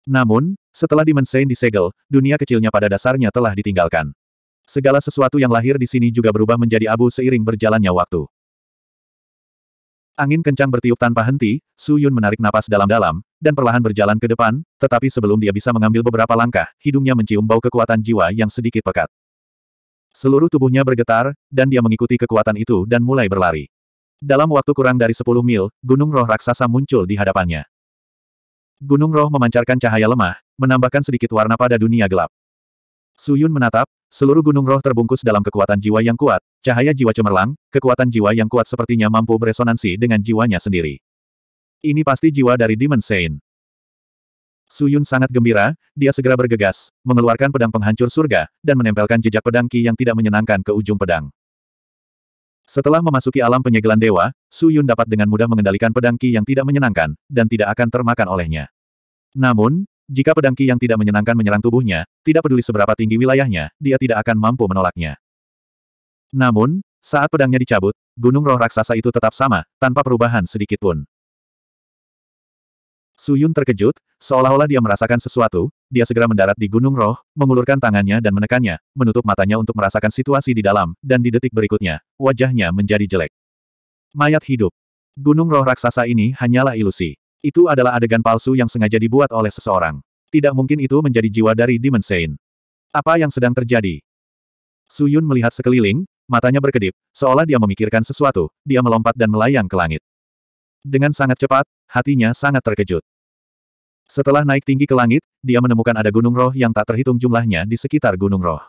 Namun, setelah dimensain disegel, dunia kecilnya pada dasarnya telah ditinggalkan. Segala sesuatu yang lahir di sini juga berubah menjadi abu seiring berjalannya waktu. Angin kencang bertiup tanpa henti, Su Yun menarik napas dalam-dalam, dan perlahan berjalan ke depan, tetapi sebelum dia bisa mengambil beberapa langkah, hidungnya mencium bau kekuatan jiwa yang sedikit pekat. Seluruh tubuhnya bergetar, dan dia mengikuti kekuatan itu dan mulai berlari. Dalam waktu kurang dari 10 mil, gunung roh raksasa muncul di hadapannya. Gunung roh memancarkan cahaya lemah, menambahkan sedikit warna pada dunia gelap. Suyun menatap, seluruh gunung roh terbungkus dalam kekuatan jiwa yang kuat, cahaya jiwa cemerlang, kekuatan jiwa yang kuat sepertinya mampu beresonansi dengan jiwanya sendiri. Ini pasti jiwa dari Demon Saint. Suyun sangat gembira, dia segera bergegas, mengeluarkan pedang penghancur surga, dan menempelkan jejak pedang Ki yang tidak menyenangkan ke ujung pedang. Setelah memasuki alam penyegelan dewa, Suyun dapat dengan mudah mengendalikan pedang Ki yang tidak menyenangkan, dan tidak akan termakan olehnya. Namun, jika pedang Ki yang tidak menyenangkan menyerang tubuhnya, tidak peduli seberapa tinggi wilayahnya, dia tidak akan mampu menolaknya. Namun, saat pedangnya dicabut, gunung roh raksasa itu tetap sama, tanpa perubahan sedikitpun. Su Yun terkejut, seolah-olah dia merasakan sesuatu, dia segera mendarat di Gunung Roh, mengulurkan tangannya dan menekannya, menutup matanya untuk merasakan situasi di dalam, dan di detik berikutnya, wajahnya menjadi jelek. Mayat hidup. Gunung Roh raksasa ini hanyalah ilusi. Itu adalah adegan palsu yang sengaja dibuat oleh seseorang. Tidak mungkin itu menjadi jiwa dari Demon Apa yang sedang terjadi? Su Yun melihat sekeliling, matanya berkedip, seolah dia memikirkan sesuatu, dia melompat dan melayang ke langit. Dengan sangat cepat, hatinya sangat terkejut. Setelah naik tinggi ke langit, dia menemukan ada gunung roh yang tak terhitung jumlahnya di sekitar gunung roh.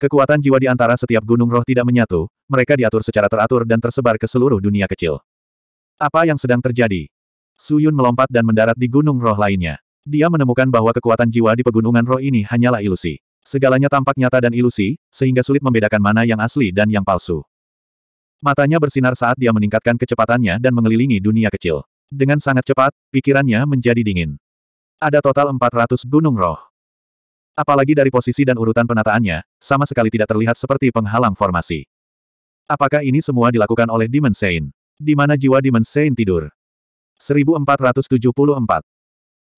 Kekuatan jiwa di antara setiap gunung roh tidak menyatu, mereka diatur secara teratur dan tersebar ke seluruh dunia kecil. Apa yang sedang terjadi? Suyun melompat dan mendarat di gunung roh lainnya. Dia menemukan bahwa kekuatan jiwa di pegunungan roh ini hanyalah ilusi. Segalanya tampak nyata dan ilusi, sehingga sulit membedakan mana yang asli dan yang palsu. Matanya bersinar saat dia meningkatkan kecepatannya dan mengelilingi dunia kecil. Dengan sangat cepat, pikirannya menjadi dingin. Ada total 400 gunung roh. Apalagi dari posisi dan urutan penataannya, sama sekali tidak terlihat seperti penghalang formasi. Apakah ini semua dilakukan oleh Demon Sein? Di mana jiwa Demon Sein tidur? 1474.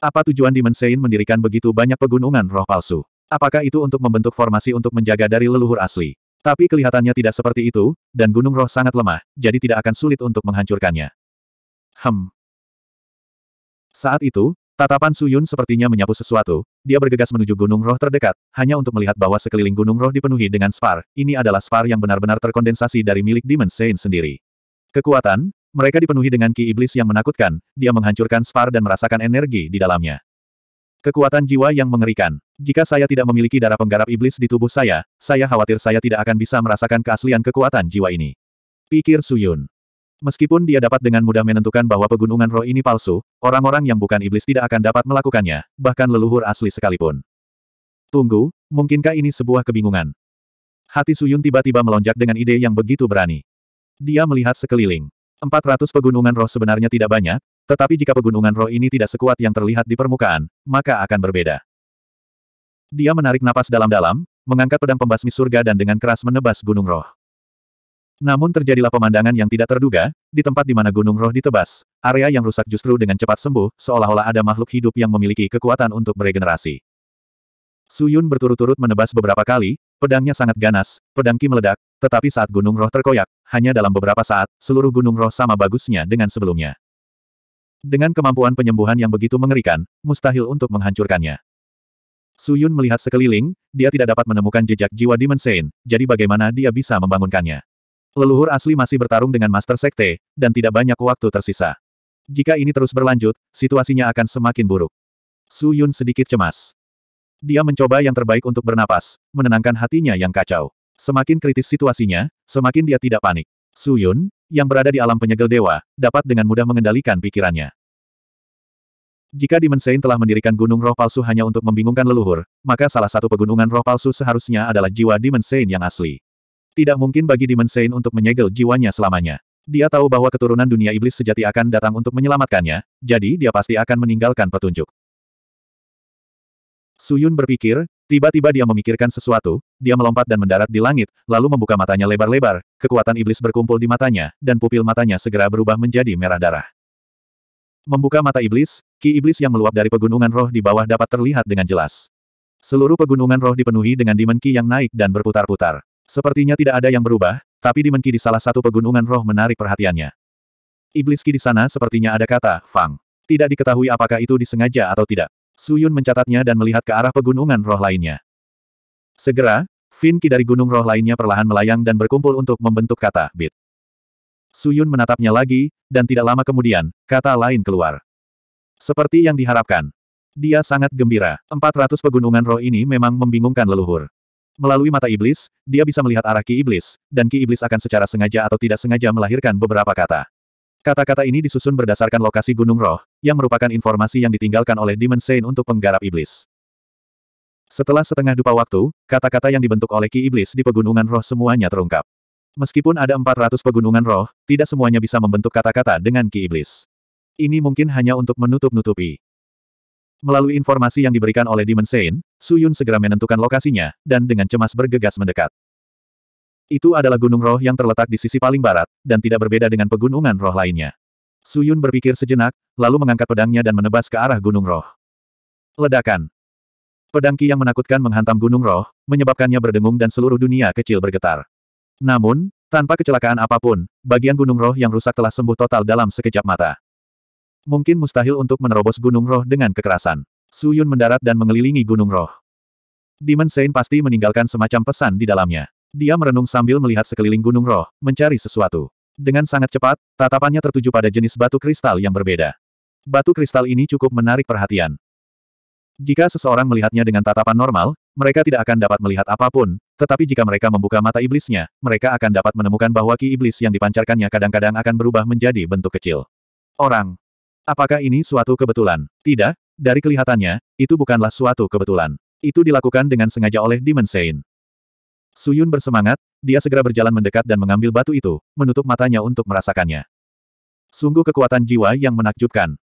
Apa tujuan Demon Sein mendirikan begitu banyak pegunungan roh palsu? Apakah itu untuk membentuk formasi untuk menjaga dari leluhur asli? Tapi kelihatannya tidak seperti itu, dan gunung roh sangat lemah, jadi tidak akan sulit untuk menghancurkannya. Hem. Saat itu, tatapan Suyun sepertinya menyapu sesuatu, dia bergegas menuju gunung roh terdekat, hanya untuk melihat bahwa sekeliling gunung roh dipenuhi dengan spar, ini adalah spar yang benar-benar terkondensasi dari milik Demon Saint sendiri. Kekuatan, mereka dipenuhi dengan ki iblis yang menakutkan, dia menghancurkan spar dan merasakan energi di dalamnya. Kekuatan jiwa yang mengerikan. Jika saya tidak memiliki darah penggarap iblis di tubuh saya, saya khawatir saya tidak akan bisa merasakan keaslian kekuatan jiwa ini. Pikir Suyun. Meskipun dia dapat dengan mudah menentukan bahwa pegunungan roh ini palsu, orang-orang yang bukan iblis tidak akan dapat melakukannya, bahkan leluhur asli sekalipun. Tunggu, mungkinkah ini sebuah kebingungan? Hati Suyun tiba-tiba melonjak dengan ide yang begitu berani. Dia melihat sekeliling. 400 pegunungan roh sebenarnya tidak banyak, tetapi jika pegunungan roh ini tidak sekuat yang terlihat di permukaan, maka akan berbeda. Dia menarik napas dalam-dalam, mengangkat pedang pembasmi surga dan dengan keras menebas gunung roh. Namun terjadilah pemandangan yang tidak terduga, di tempat di mana gunung roh ditebas, area yang rusak justru dengan cepat sembuh, seolah-olah ada makhluk hidup yang memiliki kekuatan untuk beregenerasi. Suyun berturut-turut menebas beberapa kali, pedangnya sangat ganas, pedang Ki meledak, tetapi saat gunung roh terkoyak, hanya dalam beberapa saat, seluruh gunung roh sama bagusnya dengan sebelumnya. Dengan kemampuan penyembuhan yang begitu mengerikan, mustahil untuk menghancurkannya. Suyun melihat sekeliling, dia tidak dapat menemukan jejak jiwa Demon Saint, jadi bagaimana dia bisa membangunkannya. Leluhur asli masih bertarung dengan Master Sekte, dan tidak banyak waktu tersisa. Jika ini terus berlanjut, situasinya akan semakin buruk. Su Yun sedikit cemas. Dia mencoba yang terbaik untuk bernapas, menenangkan hatinya yang kacau. Semakin kritis situasinya, semakin dia tidak panik. Su Yun, yang berada di alam penyegel dewa, dapat dengan mudah mengendalikan pikirannya. Jika Dimensain telah mendirikan gunung roh palsu hanya untuk membingungkan leluhur, maka salah satu pegunungan roh palsu seharusnya adalah jiwa Dimensain yang asli. Tidak mungkin bagi Dimensain untuk menyegel jiwanya selamanya. Dia tahu bahwa keturunan dunia iblis sejati akan datang untuk menyelamatkannya, jadi dia pasti akan meninggalkan petunjuk. Suyun berpikir, Tiba-tiba dia memikirkan sesuatu, dia melompat dan mendarat di langit, lalu membuka matanya lebar-lebar, kekuatan iblis berkumpul di matanya, dan pupil matanya segera berubah menjadi merah darah. Membuka mata iblis, ki iblis yang meluap dari pegunungan roh di bawah dapat terlihat dengan jelas. Seluruh pegunungan roh dipenuhi dengan demon ki yang naik dan berputar-putar. Sepertinya tidak ada yang berubah, tapi demon ki di salah satu pegunungan roh menarik perhatiannya. Iblis ki di sana sepertinya ada kata, Fang. Tidak diketahui apakah itu disengaja atau tidak. Suyun mencatatnya dan melihat ke arah pegunungan roh lainnya. Segera, fin ki dari gunung roh lainnya perlahan melayang dan berkumpul untuk membentuk kata bit. Suyun menatapnya lagi, dan tidak lama kemudian, kata lain keluar. Seperti yang diharapkan. Dia sangat gembira. 400 pegunungan roh ini memang membingungkan leluhur. Melalui mata iblis, dia bisa melihat arah ki iblis, dan ki iblis akan secara sengaja atau tidak sengaja melahirkan beberapa kata. Kata-kata ini disusun berdasarkan lokasi Gunung Roh, yang merupakan informasi yang ditinggalkan oleh Demon Saint untuk penggarap iblis. Setelah setengah dupa waktu, kata-kata yang dibentuk oleh Ki Iblis di Pegunungan Roh semuanya terungkap. Meskipun ada 400 pegunungan roh, tidak semuanya bisa membentuk kata-kata dengan Ki Iblis. Ini mungkin hanya untuk menutup-nutupi. Melalui informasi yang diberikan oleh Demon Saint, Su Yun segera menentukan lokasinya, dan dengan cemas bergegas mendekat. Itu adalah gunung roh yang terletak di sisi paling barat, dan tidak berbeda dengan pegunungan roh lainnya. Suyun berpikir sejenak, lalu mengangkat pedangnya dan menebas ke arah gunung roh. Ledakan. Pedangki yang menakutkan menghantam gunung roh, menyebabkannya berdengung dan seluruh dunia kecil bergetar. Namun, tanpa kecelakaan apapun, bagian gunung roh yang rusak telah sembuh total dalam sekejap mata. Mungkin mustahil untuk menerobos gunung roh dengan kekerasan. Suyun mendarat dan mengelilingi gunung roh. Demon Saint pasti meninggalkan semacam pesan di dalamnya. Dia merenung sambil melihat sekeliling gunung roh, mencari sesuatu. Dengan sangat cepat, tatapannya tertuju pada jenis batu kristal yang berbeda. Batu kristal ini cukup menarik perhatian. Jika seseorang melihatnya dengan tatapan normal, mereka tidak akan dapat melihat apapun, tetapi jika mereka membuka mata iblisnya, mereka akan dapat menemukan bahwa ki iblis yang dipancarkannya kadang-kadang akan berubah menjadi bentuk kecil. Orang. Apakah ini suatu kebetulan? Tidak, dari kelihatannya, itu bukanlah suatu kebetulan. Itu dilakukan dengan sengaja oleh Demon Saint. Suyun bersemangat, dia segera berjalan mendekat dan mengambil batu itu, menutup matanya untuk merasakannya. Sungguh kekuatan jiwa yang menakjubkan.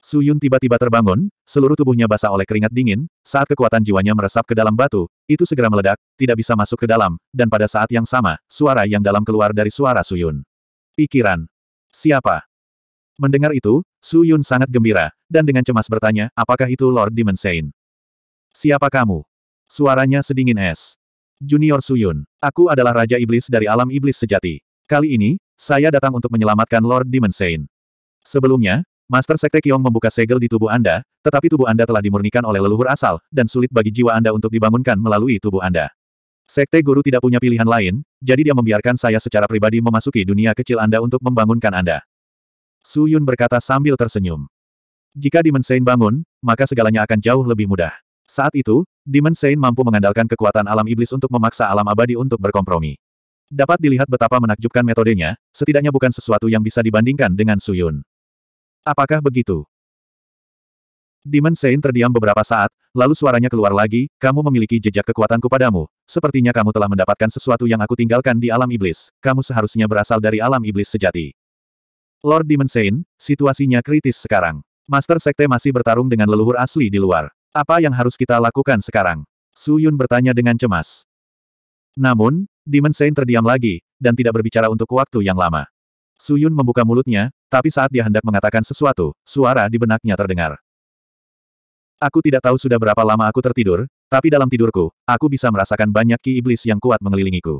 Suyun tiba-tiba terbangun, seluruh tubuhnya basah oleh keringat dingin, saat kekuatan jiwanya meresap ke dalam batu, itu segera meledak, tidak bisa masuk ke dalam, dan pada saat yang sama, suara yang dalam keluar dari suara Suyun. Pikiran. Siapa? Mendengar itu, Suyun sangat gembira, dan dengan cemas bertanya, apakah itu Lord Dimensain? Siapa kamu? Suaranya sedingin es. Junior Suyun, aku adalah Raja Iblis dari alam iblis sejati. Kali ini, saya datang untuk menyelamatkan Lord Demon Saint. Sebelumnya, Master Sekte Kiong membuka segel di tubuh Anda, tetapi tubuh Anda telah dimurnikan oleh leluhur asal, dan sulit bagi jiwa Anda untuk dibangunkan melalui tubuh Anda. Sekte Guru tidak punya pilihan lain, jadi dia membiarkan saya secara pribadi memasuki dunia kecil Anda untuk membangunkan Anda. Suyun berkata sambil tersenyum. Jika Demon Saint bangun, maka segalanya akan jauh lebih mudah. Saat itu, Demon Saint mampu mengandalkan kekuatan alam iblis untuk memaksa alam abadi untuk berkompromi. Dapat dilihat betapa menakjubkan metodenya, setidaknya bukan sesuatu yang bisa dibandingkan dengan Suyun. Apakah begitu? Demon Saint terdiam beberapa saat, lalu suaranya keluar lagi, kamu memiliki jejak kekuatanku padamu, sepertinya kamu telah mendapatkan sesuatu yang aku tinggalkan di alam iblis, kamu seharusnya berasal dari alam iblis sejati. Lord Demon Saint, situasinya kritis sekarang. Master Sekte masih bertarung dengan leluhur asli di luar. Apa yang harus kita lakukan sekarang? Su Yun bertanya dengan cemas. Namun, Demon Saint terdiam lagi, dan tidak berbicara untuk waktu yang lama. Su Yun membuka mulutnya, tapi saat dia hendak mengatakan sesuatu, suara di benaknya terdengar. Aku tidak tahu sudah berapa lama aku tertidur, tapi dalam tidurku, aku bisa merasakan banyak ki iblis yang kuat mengelilingiku.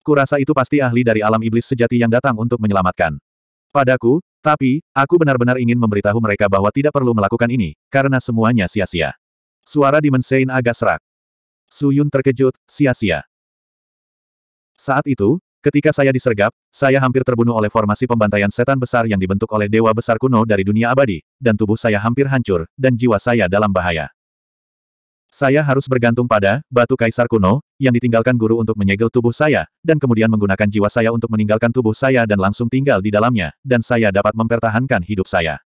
Kurasa itu pasti ahli dari alam iblis sejati yang datang untuk menyelamatkan. Padaku, tapi, aku benar-benar ingin memberitahu mereka bahwa tidak perlu melakukan ini, karena semuanya sia-sia. Suara Dimensein agak serak. Su Yun terkejut, sia-sia. Saat itu, ketika saya disergap, saya hampir terbunuh oleh formasi pembantaian setan besar yang dibentuk oleh dewa besar kuno dari dunia abadi, dan tubuh saya hampir hancur, dan jiwa saya dalam bahaya. Saya harus bergantung pada batu kaisar kuno, yang ditinggalkan guru untuk menyegel tubuh saya, dan kemudian menggunakan jiwa saya untuk meninggalkan tubuh saya dan langsung tinggal di dalamnya, dan saya dapat mempertahankan hidup saya.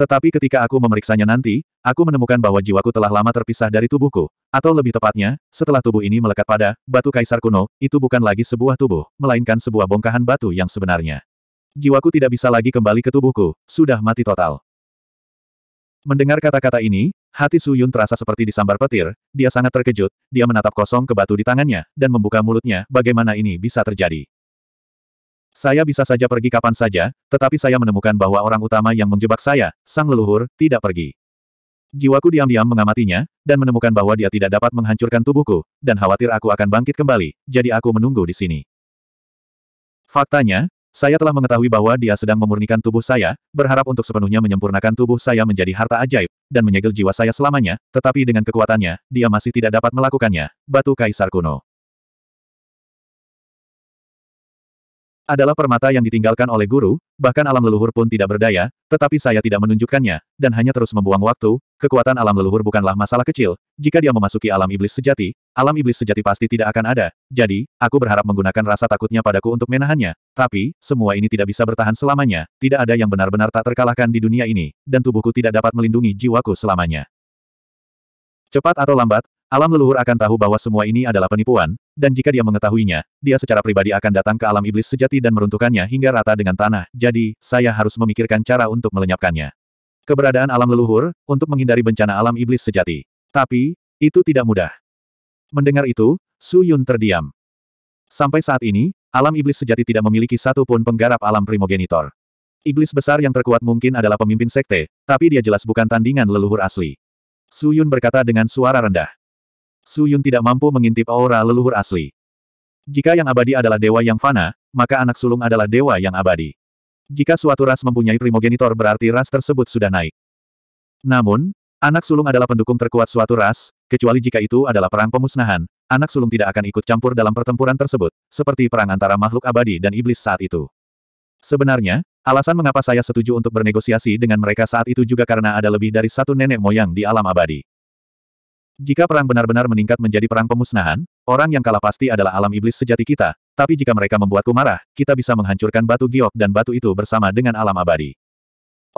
Tetapi ketika aku memeriksanya nanti, aku menemukan bahwa jiwaku telah lama terpisah dari tubuhku. Atau lebih tepatnya, setelah tubuh ini melekat pada batu kaisar kuno, itu bukan lagi sebuah tubuh, melainkan sebuah bongkahan batu yang sebenarnya. Jiwaku tidak bisa lagi kembali ke tubuhku, sudah mati total. Mendengar kata-kata ini, hati Su Yun terasa seperti disambar petir, dia sangat terkejut, dia menatap kosong ke batu di tangannya, dan membuka mulutnya, bagaimana ini bisa terjadi. Saya bisa saja pergi kapan saja, tetapi saya menemukan bahwa orang utama yang menjebak saya, sang leluhur, tidak pergi. Jiwaku diam-diam mengamatinya, dan menemukan bahwa dia tidak dapat menghancurkan tubuhku, dan khawatir aku akan bangkit kembali, jadi aku menunggu di sini. Faktanya, saya telah mengetahui bahwa dia sedang memurnikan tubuh saya, berharap untuk sepenuhnya menyempurnakan tubuh saya menjadi harta ajaib, dan menyegel jiwa saya selamanya, tetapi dengan kekuatannya, dia masih tidak dapat melakukannya. Batu Kaisar Kuno adalah permata yang ditinggalkan oleh guru, bahkan alam leluhur pun tidak berdaya, tetapi saya tidak menunjukkannya, dan hanya terus membuang waktu, kekuatan alam leluhur bukanlah masalah kecil, jika dia memasuki alam iblis sejati, alam iblis sejati pasti tidak akan ada, jadi, aku berharap menggunakan rasa takutnya padaku untuk menahannya, tapi, semua ini tidak bisa bertahan selamanya, tidak ada yang benar-benar tak terkalahkan di dunia ini, dan tubuhku tidak dapat melindungi jiwaku selamanya. Cepat atau lambat, Alam leluhur akan tahu bahwa semua ini adalah penipuan, dan jika dia mengetahuinya, dia secara pribadi akan datang ke alam iblis sejati dan meruntuhkannya hingga rata dengan tanah, jadi, saya harus memikirkan cara untuk melenyapkannya. Keberadaan alam leluhur, untuk menghindari bencana alam iblis sejati. Tapi, itu tidak mudah. Mendengar itu, Su Yun terdiam. Sampai saat ini, alam iblis sejati tidak memiliki satu pun penggarap alam primogenitor. Iblis besar yang terkuat mungkin adalah pemimpin sekte, tapi dia jelas bukan tandingan leluhur asli. Su Yun berkata dengan suara rendah. Su Yun tidak mampu mengintip aura leluhur asli. Jika yang abadi adalah dewa yang fana, maka anak sulung adalah dewa yang abadi. Jika suatu ras mempunyai primogenitor berarti ras tersebut sudah naik. Namun, anak sulung adalah pendukung terkuat suatu ras, kecuali jika itu adalah perang pemusnahan, anak sulung tidak akan ikut campur dalam pertempuran tersebut, seperti perang antara makhluk abadi dan iblis saat itu. Sebenarnya, alasan mengapa saya setuju untuk bernegosiasi dengan mereka saat itu juga karena ada lebih dari satu nenek moyang di alam abadi. Jika perang benar-benar meningkat menjadi perang pemusnahan, orang yang kalah pasti adalah alam iblis sejati kita, tapi jika mereka membuatku marah, kita bisa menghancurkan batu giok dan batu itu bersama dengan alam abadi.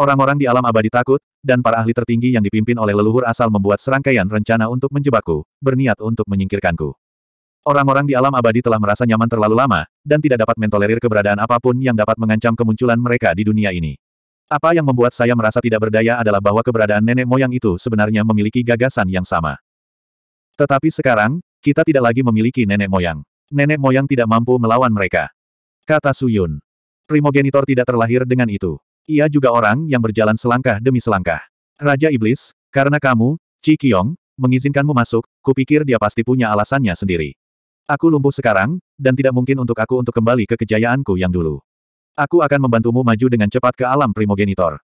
Orang-orang di alam abadi takut, dan para ahli tertinggi yang dipimpin oleh leluhur asal membuat serangkaian rencana untuk menjebakku, berniat untuk menyingkirkanku. Orang-orang di alam abadi telah merasa nyaman terlalu lama, dan tidak dapat mentolerir keberadaan apapun yang dapat mengancam kemunculan mereka di dunia ini. Apa yang membuat saya merasa tidak berdaya adalah bahwa keberadaan nenek moyang itu sebenarnya memiliki gagasan yang sama. Tetapi sekarang, kita tidak lagi memiliki nenek moyang. Nenek moyang tidak mampu melawan mereka. Kata Suyun. Primogenitor tidak terlahir dengan itu. Ia juga orang yang berjalan selangkah demi selangkah. Raja Iblis, karena kamu, Chi Kyong, mengizinkanmu masuk, kupikir dia pasti punya alasannya sendiri. Aku lumpuh sekarang, dan tidak mungkin untuk aku untuk kembali ke kejayaanku yang dulu. Aku akan membantumu maju dengan cepat ke alam primogenitor.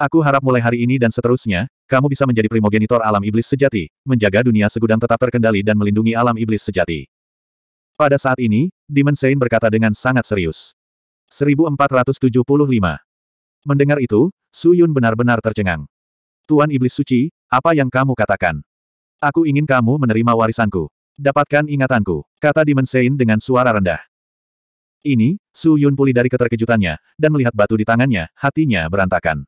Aku harap mulai hari ini dan seterusnya, kamu bisa menjadi primogenitor alam iblis sejati, menjaga dunia segudang tetap terkendali dan melindungi alam iblis sejati. Pada saat ini, Demon Sein berkata dengan sangat serius. 1475. Mendengar itu, Su Yun benar-benar tercengang. Tuan Iblis Suci, apa yang kamu katakan? Aku ingin kamu menerima warisanku. Dapatkan ingatanku, kata Demon Sein dengan suara rendah. Ini, Su Yun pulih dari keterkejutannya, dan melihat batu di tangannya, hatinya berantakan.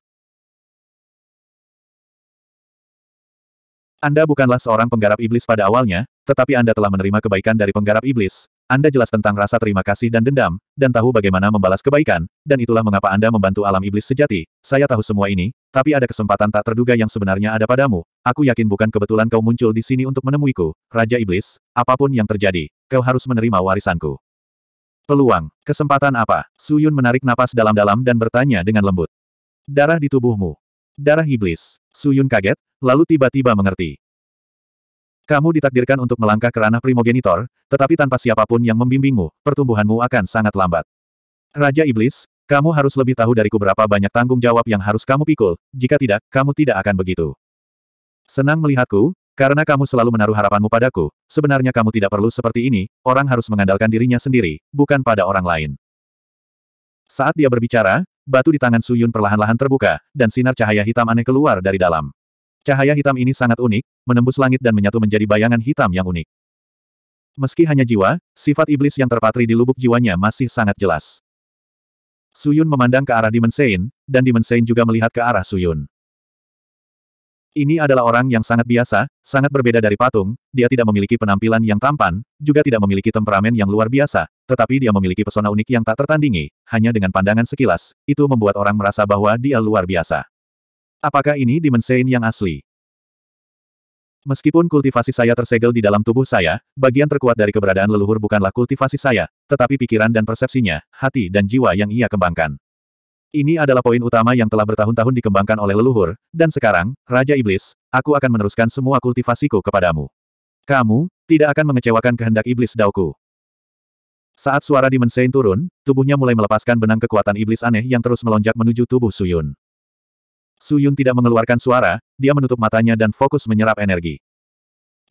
Anda bukanlah seorang penggarap iblis pada awalnya, tetapi Anda telah menerima kebaikan dari penggarap iblis. Anda jelas tentang rasa terima kasih dan dendam, dan tahu bagaimana membalas kebaikan, dan itulah mengapa Anda membantu alam iblis sejati. Saya tahu semua ini, tapi ada kesempatan tak terduga yang sebenarnya ada padamu. Aku yakin bukan kebetulan kau muncul di sini untuk menemuiku, Raja Iblis, apapun yang terjadi, kau harus menerima warisanku. Peluang, kesempatan apa? Suyun menarik napas dalam-dalam dan bertanya dengan lembut. Darah di tubuhmu, Darah iblis. Suyun kaget, lalu tiba-tiba mengerti. Kamu ditakdirkan untuk melangkah ke ranah primogenitor, tetapi tanpa siapapun yang membimbingmu, pertumbuhanmu akan sangat lambat. Raja Iblis, kamu harus lebih tahu dariku berapa banyak tanggung jawab yang harus kamu pikul, jika tidak, kamu tidak akan begitu. Senang melihatku, karena kamu selalu menaruh harapanmu padaku, sebenarnya kamu tidak perlu seperti ini, orang harus mengandalkan dirinya sendiri, bukan pada orang lain. Saat dia berbicara, Batu di tangan Suyun perlahan-lahan terbuka, dan sinar cahaya hitam aneh keluar dari dalam. Cahaya hitam ini sangat unik, menembus langit dan menyatu menjadi bayangan hitam yang unik. Meski hanya jiwa, sifat iblis yang terpatri di lubuk jiwanya masih sangat jelas. Suyun memandang ke arah Dimensein, dan Dimensein juga melihat ke arah Suyun. Ini adalah orang yang sangat biasa, sangat berbeda dari patung, dia tidak memiliki penampilan yang tampan, juga tidak memiliki temperamen yang luar biasa, tetapi dia memiliki pesona unik yang tak tertandingi, hanya dengan pandangan sekilas, itu membuat orang merasa bahwa dia luar biasa. Apakah ini Dimension yang asli? Meskipun kultivasi saya tersegel di dalam tubuh saya, bagian terkuat dari keberadaan leluhur bukanlah kultivasi saya, tetapi pikiran dan persepsinya, hati dan jiwa yang ia kembangkan. Ini adalah poin utama yang telah bertahun-tahun dikembangkan oleh leluhur, dan sekarang, Raja Iblis, aku akan meneruskan semua kultivasiku kepadamu. Kamu, tidak akan mengecewakan kehendak Iblis Daoku. Saat suara Demon Saint turun, tubuhnya mulai melepaskan benang kekuatan Iblis aneh yang terus melonjak menuju tubuh Suyun. Suyun tidak mengeluarkan suara, dia menutup matanya dan fokus menyerap energi.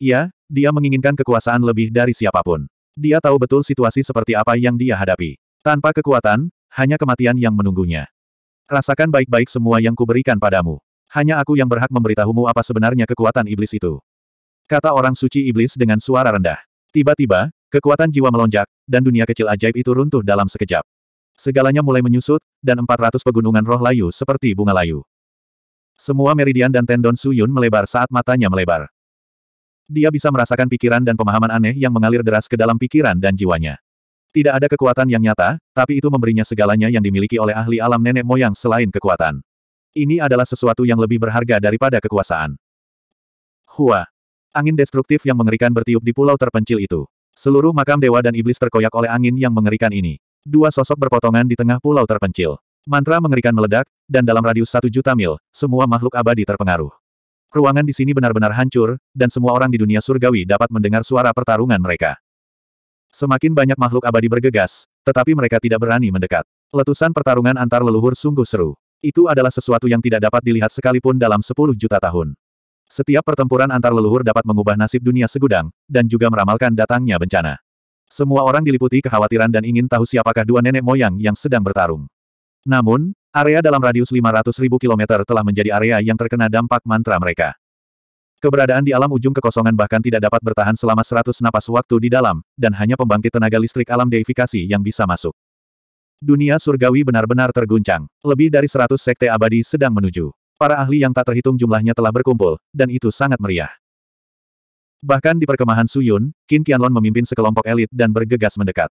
Ya, dia menginginkan kekuasaan lebih dari siapapun. Dia tahu betul situasi seperti apa yang dia hadapi. Tanpa kekuatan, hanya kematian yang menunggunya. Rasakan baik-baik semua yang kuberikan padamu. Hanya aku yang berhak memberitahumu apa sebenarnya kekuatan iblis itu. Kata orang suci iblis dengan suara rendah. Tiba-tiba, kekuatan jiwa melonjak, dan dunia kecil ajaib itu runtuh dalam sekejap. Segalanya mulai menyusut, dan 400 pegunungan roh layu seperti bunga layu. Semua meridian dan tendon Suyun melebar saat matanya melebar. Dia bisa merasakan pikiran dan pemahaman aneh yang mengalir deras ke dalam pikiran dan jiwanya. Tidak ada kekuatan yang nyata, tapi itu memberinya segalanya yang dimiliki oleh ahli alam nenek moyang selain kekuatan. Ini adalah sesuatu yang lebih berharga daripada kekuasaan. Hua. Angin destruktif yang mengerikan bertiup di pulau terpencil itu. Seluruh makam dewa dan iblis terkoyak oleh angin yang mengerikan ini. Dua sosok berpotongan di tengah pulau terpencil. Mantra mengerikan meledak, dan dalam radius satu juta mil, semua makhluk abadi terpengaruh. Ruangan di sini benar-benar hancur, dan semua orang di dunia surgawi dapat mendengar suara pertarungan mereka. Semakin banyak makhluk abadi bergegas, tetapi mereka tidak berani mendekat. Letusan pertarungan antar leluhur sungguh seru. Itu adalah sesuatu yang tidak dapat dilihat sekalipun dalam 10 juta tahun. Setiap pertempuran antar leluhur dapat mengubah nasib dunia segudang, dan juga meramalkan datangnya bencana. Semua orang diliputi kekhawatiran dan ingin tahu siapakah dua nenek moyang yang sedang bertarung. Namun, area dalam radius ribu kilometer telah menjadi area yang terkena dampak mantra mereka. Keberadaan di alam ujung kekosongan bahkan tidak dapat bertahan selama seratus napas waktu di dalam, dan hanya pembangkit tenaga listrik alam deifikasi yang bisa masuk. Dunia surgawi benar-benar terguncang. Lebih dari seratus sekte abadi sedang menuju. Para ahli yang tak terhitung jumlahnya telah berkumpul, dan itu sangat meriah. Bahkan di perkemahan Suyun, Qin Qianlon memimpin sekelompok elit dan bergegas mendekat.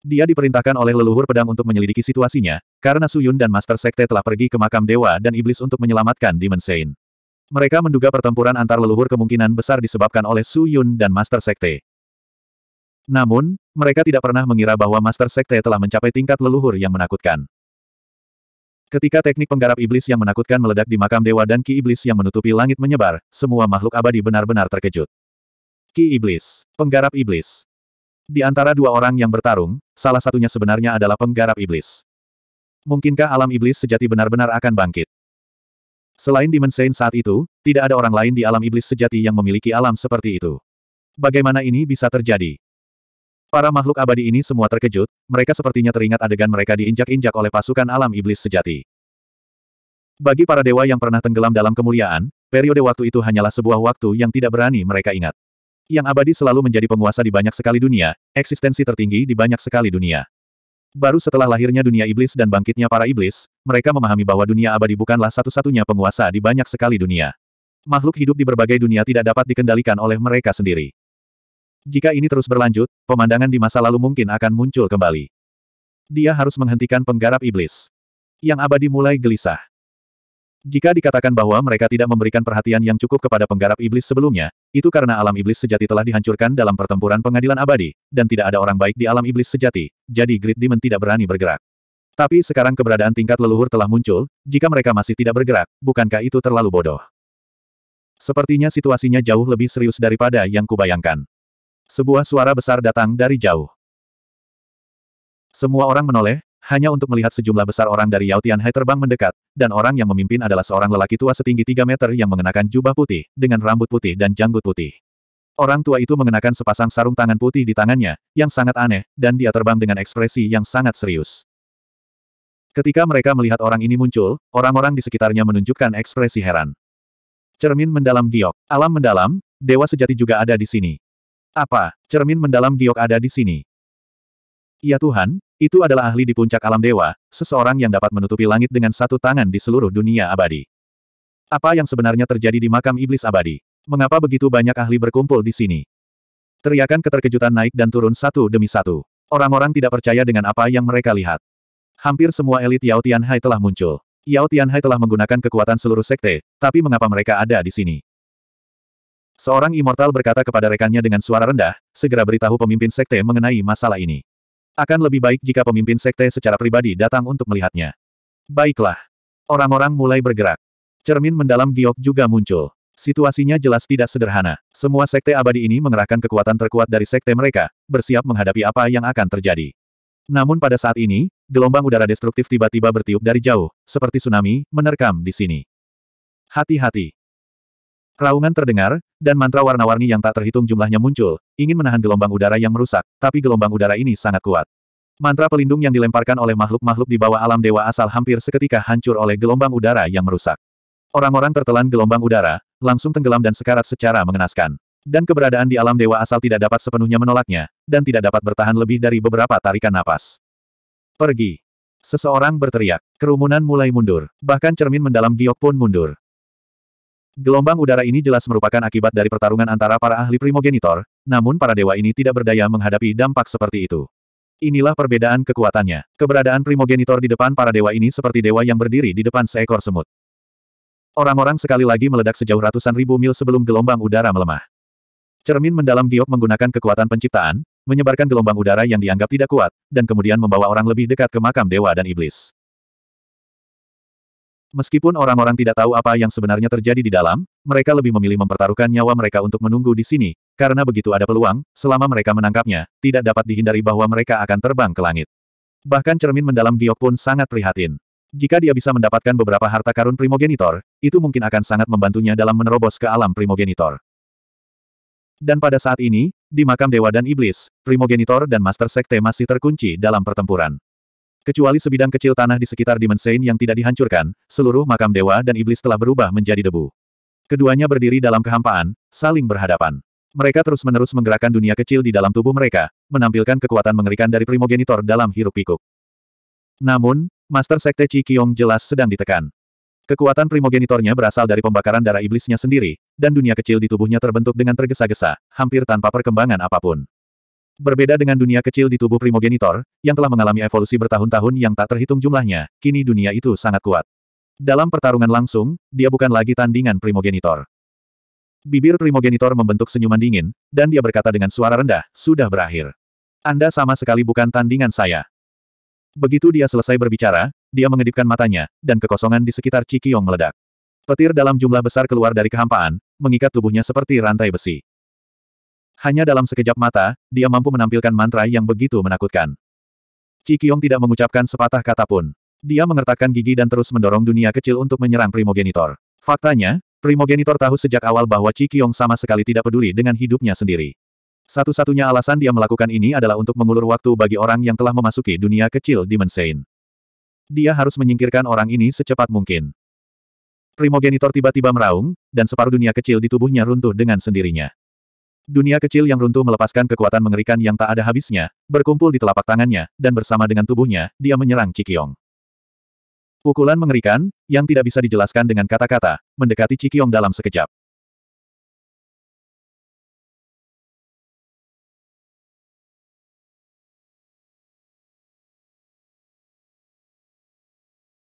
Dia diperintahkan oleh leluhur pedang untuk menyelidiki situasinya, karena Suyun dan Master Sekte telah pergi ke makam dewa dan iblis untuk menyelamatkan Demon Saint. Mereka menduga pertempuran antar leluhur kemungkinan besar disebabkan oleh Su Yun dan Master Sekte. Namun, mereka tidak pernah mengira bahwa Master Sekte telah mencapai tingkat leluhur yang menakutkan. Ketika teknik penggarap iblis yang menakutkan meledak di makam dewa dan ki iblis yang menutupi langit menyebar, semua makhluk abadi benar-benar terkejut. Ki Iblis, Penggarap Iblis. Di antara dua orang yang bertarung, salah satunya sebenarnya adalah penggarap iblis. Mungkinkah alam iblis sejati benar-benar akan bangkit? Selain Demon Saint saat itu, tidak ada orang lain di alam iblis sejati yang memiliki alam seperti itu. Bagaimana ini bisa terjadi? Para makhluk abadi ini semua terkejut, mereka sepertinya teringat adegan mereka diinjak-injak oleh pasukan alam iblis sejati. Bagi para dewa yang pernah tenggelam dalam kemuliaan, periode waktu itu hanyalah sebuah waktu yang tidak berani mereka ingat. Yang abadi selalu menjadi penguasa di banyak sekali dunia, eksistensi tertinggi di banyak sekali dunia. Baru setelah lahirnya dunia iblis dan bangkitnya para iblis, mereka memahami bahwa dunia abadi bukanlah satu-satunya penguasa di banyak sekali dunia. Makhluk hidup di berbagai dunia tidak dapat dikendalikan oleh mereka sendiri. Jika ini terus berlanjut, pemandangan di masa lalu mungkin akan muncul kembali. Dia harus menghentikan penggarap iblis. Yang abadi mulai gelisah. Jika dikatakan bahwa mereka tidak memberikan perhatian yang cukup kepada penggarap iblis sebelumnya, itu karena alam iblis sejati telah dihancurkan dalam pertempuran pengadilan abadi, dan tidak ada orang baik di alam iblis sejati, jadi Great Demon tidak berani bergerak. Tapi sekarang keberadaan tingkat leluhur telah muncul, jika mereka masih tidak bergerak, bukankah itu terlalu bodoh? Sepertinya situasinya jauh lebih serius daripada yang kubayangkan. Sebuah suara besar datang dari jauh. Semua orang menoleh, hanya untuk melihat sejumlah besar orang dari Yao Tianhai terbang mendekat, dan orang yang memimpin adalah seorang lelaki tua setinggi 3 meter yang mengenakan jubah putih, dengan rambut putih dan janggut putih. Orang tua itu mengenakan sepasang sarung tangan putih di tangannya, yang sangat aneh, dan dia terbang dengan ekspresi yang sangat serius. Ketika mereka melihat orang ini muncul, orang-orang di sekitarnya menunjukkan ekspresi heran. Cermin mendalam giok, alam mendalam, dewa sejati juga ada di sini. Apa, cermin mendalam giok ada di sini? Ya Tuhan, itu adalah ahli di puncak alam dewa, seseorang yang dapat menutupi langit dengan satu tangan di seluruh dunia abadi. Apa yang sebenarnya terjadi di makam iblis abadi? Mengapa begitu banyak ahli berkumpul di sini? Teriakan keterkejutan naik dan turun satu demi satu. Orang-orang tidak percaya dengan apa yang mereka lihat. Hampir semua elit Yao Tianhai telah muncul. Yao Tianhai telah menggunakan kekuatan seluruh sekte, tapi mengapa mereka ada di sini? Seorang immortal berkata kepada rekannya dengan suara rendah, segera beritahu pemimpin sekte mengenai masalah ini. Akan lebih baik jika pemimpin sekte secara pribadi datang untuk melihatnya. Baiklah. Orang-orang mulai bergerak. Cermin mendalam giok juga muncul. Situasinya jelas tidak sederhana. Semua sekte abadi ini mengerahkan kekuatan terkuat dari sekte mereka, bersiap menghadapi apa yang akan terjadi. Namun pada saat ini, gelombang udara destruktif tiba-tiba bertiup dari jauh, seperti tsunami, menerkam di sini. Hati-hati. Raungan terdengar, dan mantra warna-warni yang tak terhitung jumlahnya muncul, ingin menahan gelombang udara yang merusak, tapi gelombang udara ini sangat kuat. Mantra pelindung yang dilemparkan oleh makhluk-makhluk di bawah alam dewa asal hampir seketika hancur oleh gelombang udara yang merusak. Orang-orang tertelan gelombang udara, langsung tenggelam dan sekarat secara mengenaskan. Dan keberadaan di alam dewa asal tidak dapat sepenuhnya menolaknya, dan tidak dapat bertahan lebih dari beberapa tarikan napas. Pergi. Seseorang berteriak. Kerumunan mulai mundur. Bahkan cermin mendalam giok pun mundur. Gelombang udara ini jelas merupakan akibat dari pertarungan antara para ahli primogenitor, namun para dewa ini tidak berdaya menghadapi dampak seperti itu. Inilah perbedaan kekuatannya. Keberadaan primogenitor di depan para dewa ini seperti dewa yang berdiri di depan seekor semut. Orang-orang sekali lagi meledak sejauh ratusan ribu mil sebelum gelombang udara melemah. Cermin mendalam giok menggunakan kekuatan penciptaan, menyebarkan gelombang udara yang dianggap tidak kuat, dan kemudian membawa orang lebih dekat ke makam dewa dan iblis. Meskipun orang-orang tidak tahu apa yang sebenarnya terjadi di dalam, mereka lebih memilih mempertaruhkan nyawa mereka untuk menunggu di sini, karena begitu ada peluang, selama mereka menangkapnya, tidak dapat dihindari bahwa mereka akan terbang ke langit. Bahkan cermin mendalam Giok pun sangat prihatin. Jika dia bisa mendapatkan beberapa harta karun primogenitor, itu mungkin akan sangat membantunya dalam menerobos ke alam primogenitor. Dan pada saat ini, di makam Dewa dan Iblis, Primogenitor dan Master Sekte masih terkunci dalam pertempuran. Kecuali sebidang kecil tanah di sekitar dimensi yang tidak dihancurkan, seluruh makam dewa dan iblis telah berubah menjadi debu. Keduanya berdiri dalam kehampaan, saling berhadapan. Mereka terus-menerus menggerakkan dunia kecil di dalam tubuh mereka, menampilkan kekuatan mengerikan dari primogenitor dalam hirup pikuk Namun, Master Sekte Chi Kyong jelas sedang ditekan. Kekuatan primogenitornya berasal dari pembakaran darah iblisnya sendiri, dan dunia kecil di tubuhnya terbentuk dengan tergesa-gesa, hampir tanpa perkembangan apapun. Berbeda dengan dunia kecil di tubuh primogenitor, yang telah mengalami evolusi bertahun-tahun yang tak terhitung jumlahnya, kini dunia itu sangat kuat. Dalam pertarungan langsung, dia bukan lagi tandingan primogenitor. Bibir primogenitor membentuk senyuman dingin, dan dia berkata dengan suara rendah, sudah berakhir. Anda sama sekali bukan tandingan saya. Begitu dia selesai berbicara, dia mengedipkan matanya, dan kekosongan di sekitar Cikiong meledak. Petir dalam jumlah besar keluar dari kehampaan, mengikat tubuhnya seperti rantai besi. Hanya dalam sekejap mata, dia mampu menampilkan mantra yang begitu menakutkan. Cikyong tidak mengucapkan sepatah kata pun. Dia mengertakkan gigi dan terus mendorong dunia kecil untuk menyerang Primogenitor. Faktanya, Primogenitor tahu sejak awal bahwa Cikyong sama sekali tidak peduli dengan hidupnya sendiri. Satu-satunya alasan dia melakukan ini adalah untuk mengulur waktu bagi orang yang telah memasuki dunia kecil di Mensein. Dia harus menyingkirkan orang ini secepat mungkin. Primogenitor tiba-tiba meraung, dan separuh dunia kecil di tubuhnya runtuh dengan sendirinya. Dunia kecil yang runtuh melepaskan kekuatan mengerikan yang tak ada habisnya, berkumpul di telapak tangannya, dan bersama dengan tubuhnya, dia menyerang Cikyong. Pukulan mengerikan, yang tidak bisa dijelaskan dengan kata-kata, mendekati Cikyong dalam sekejap.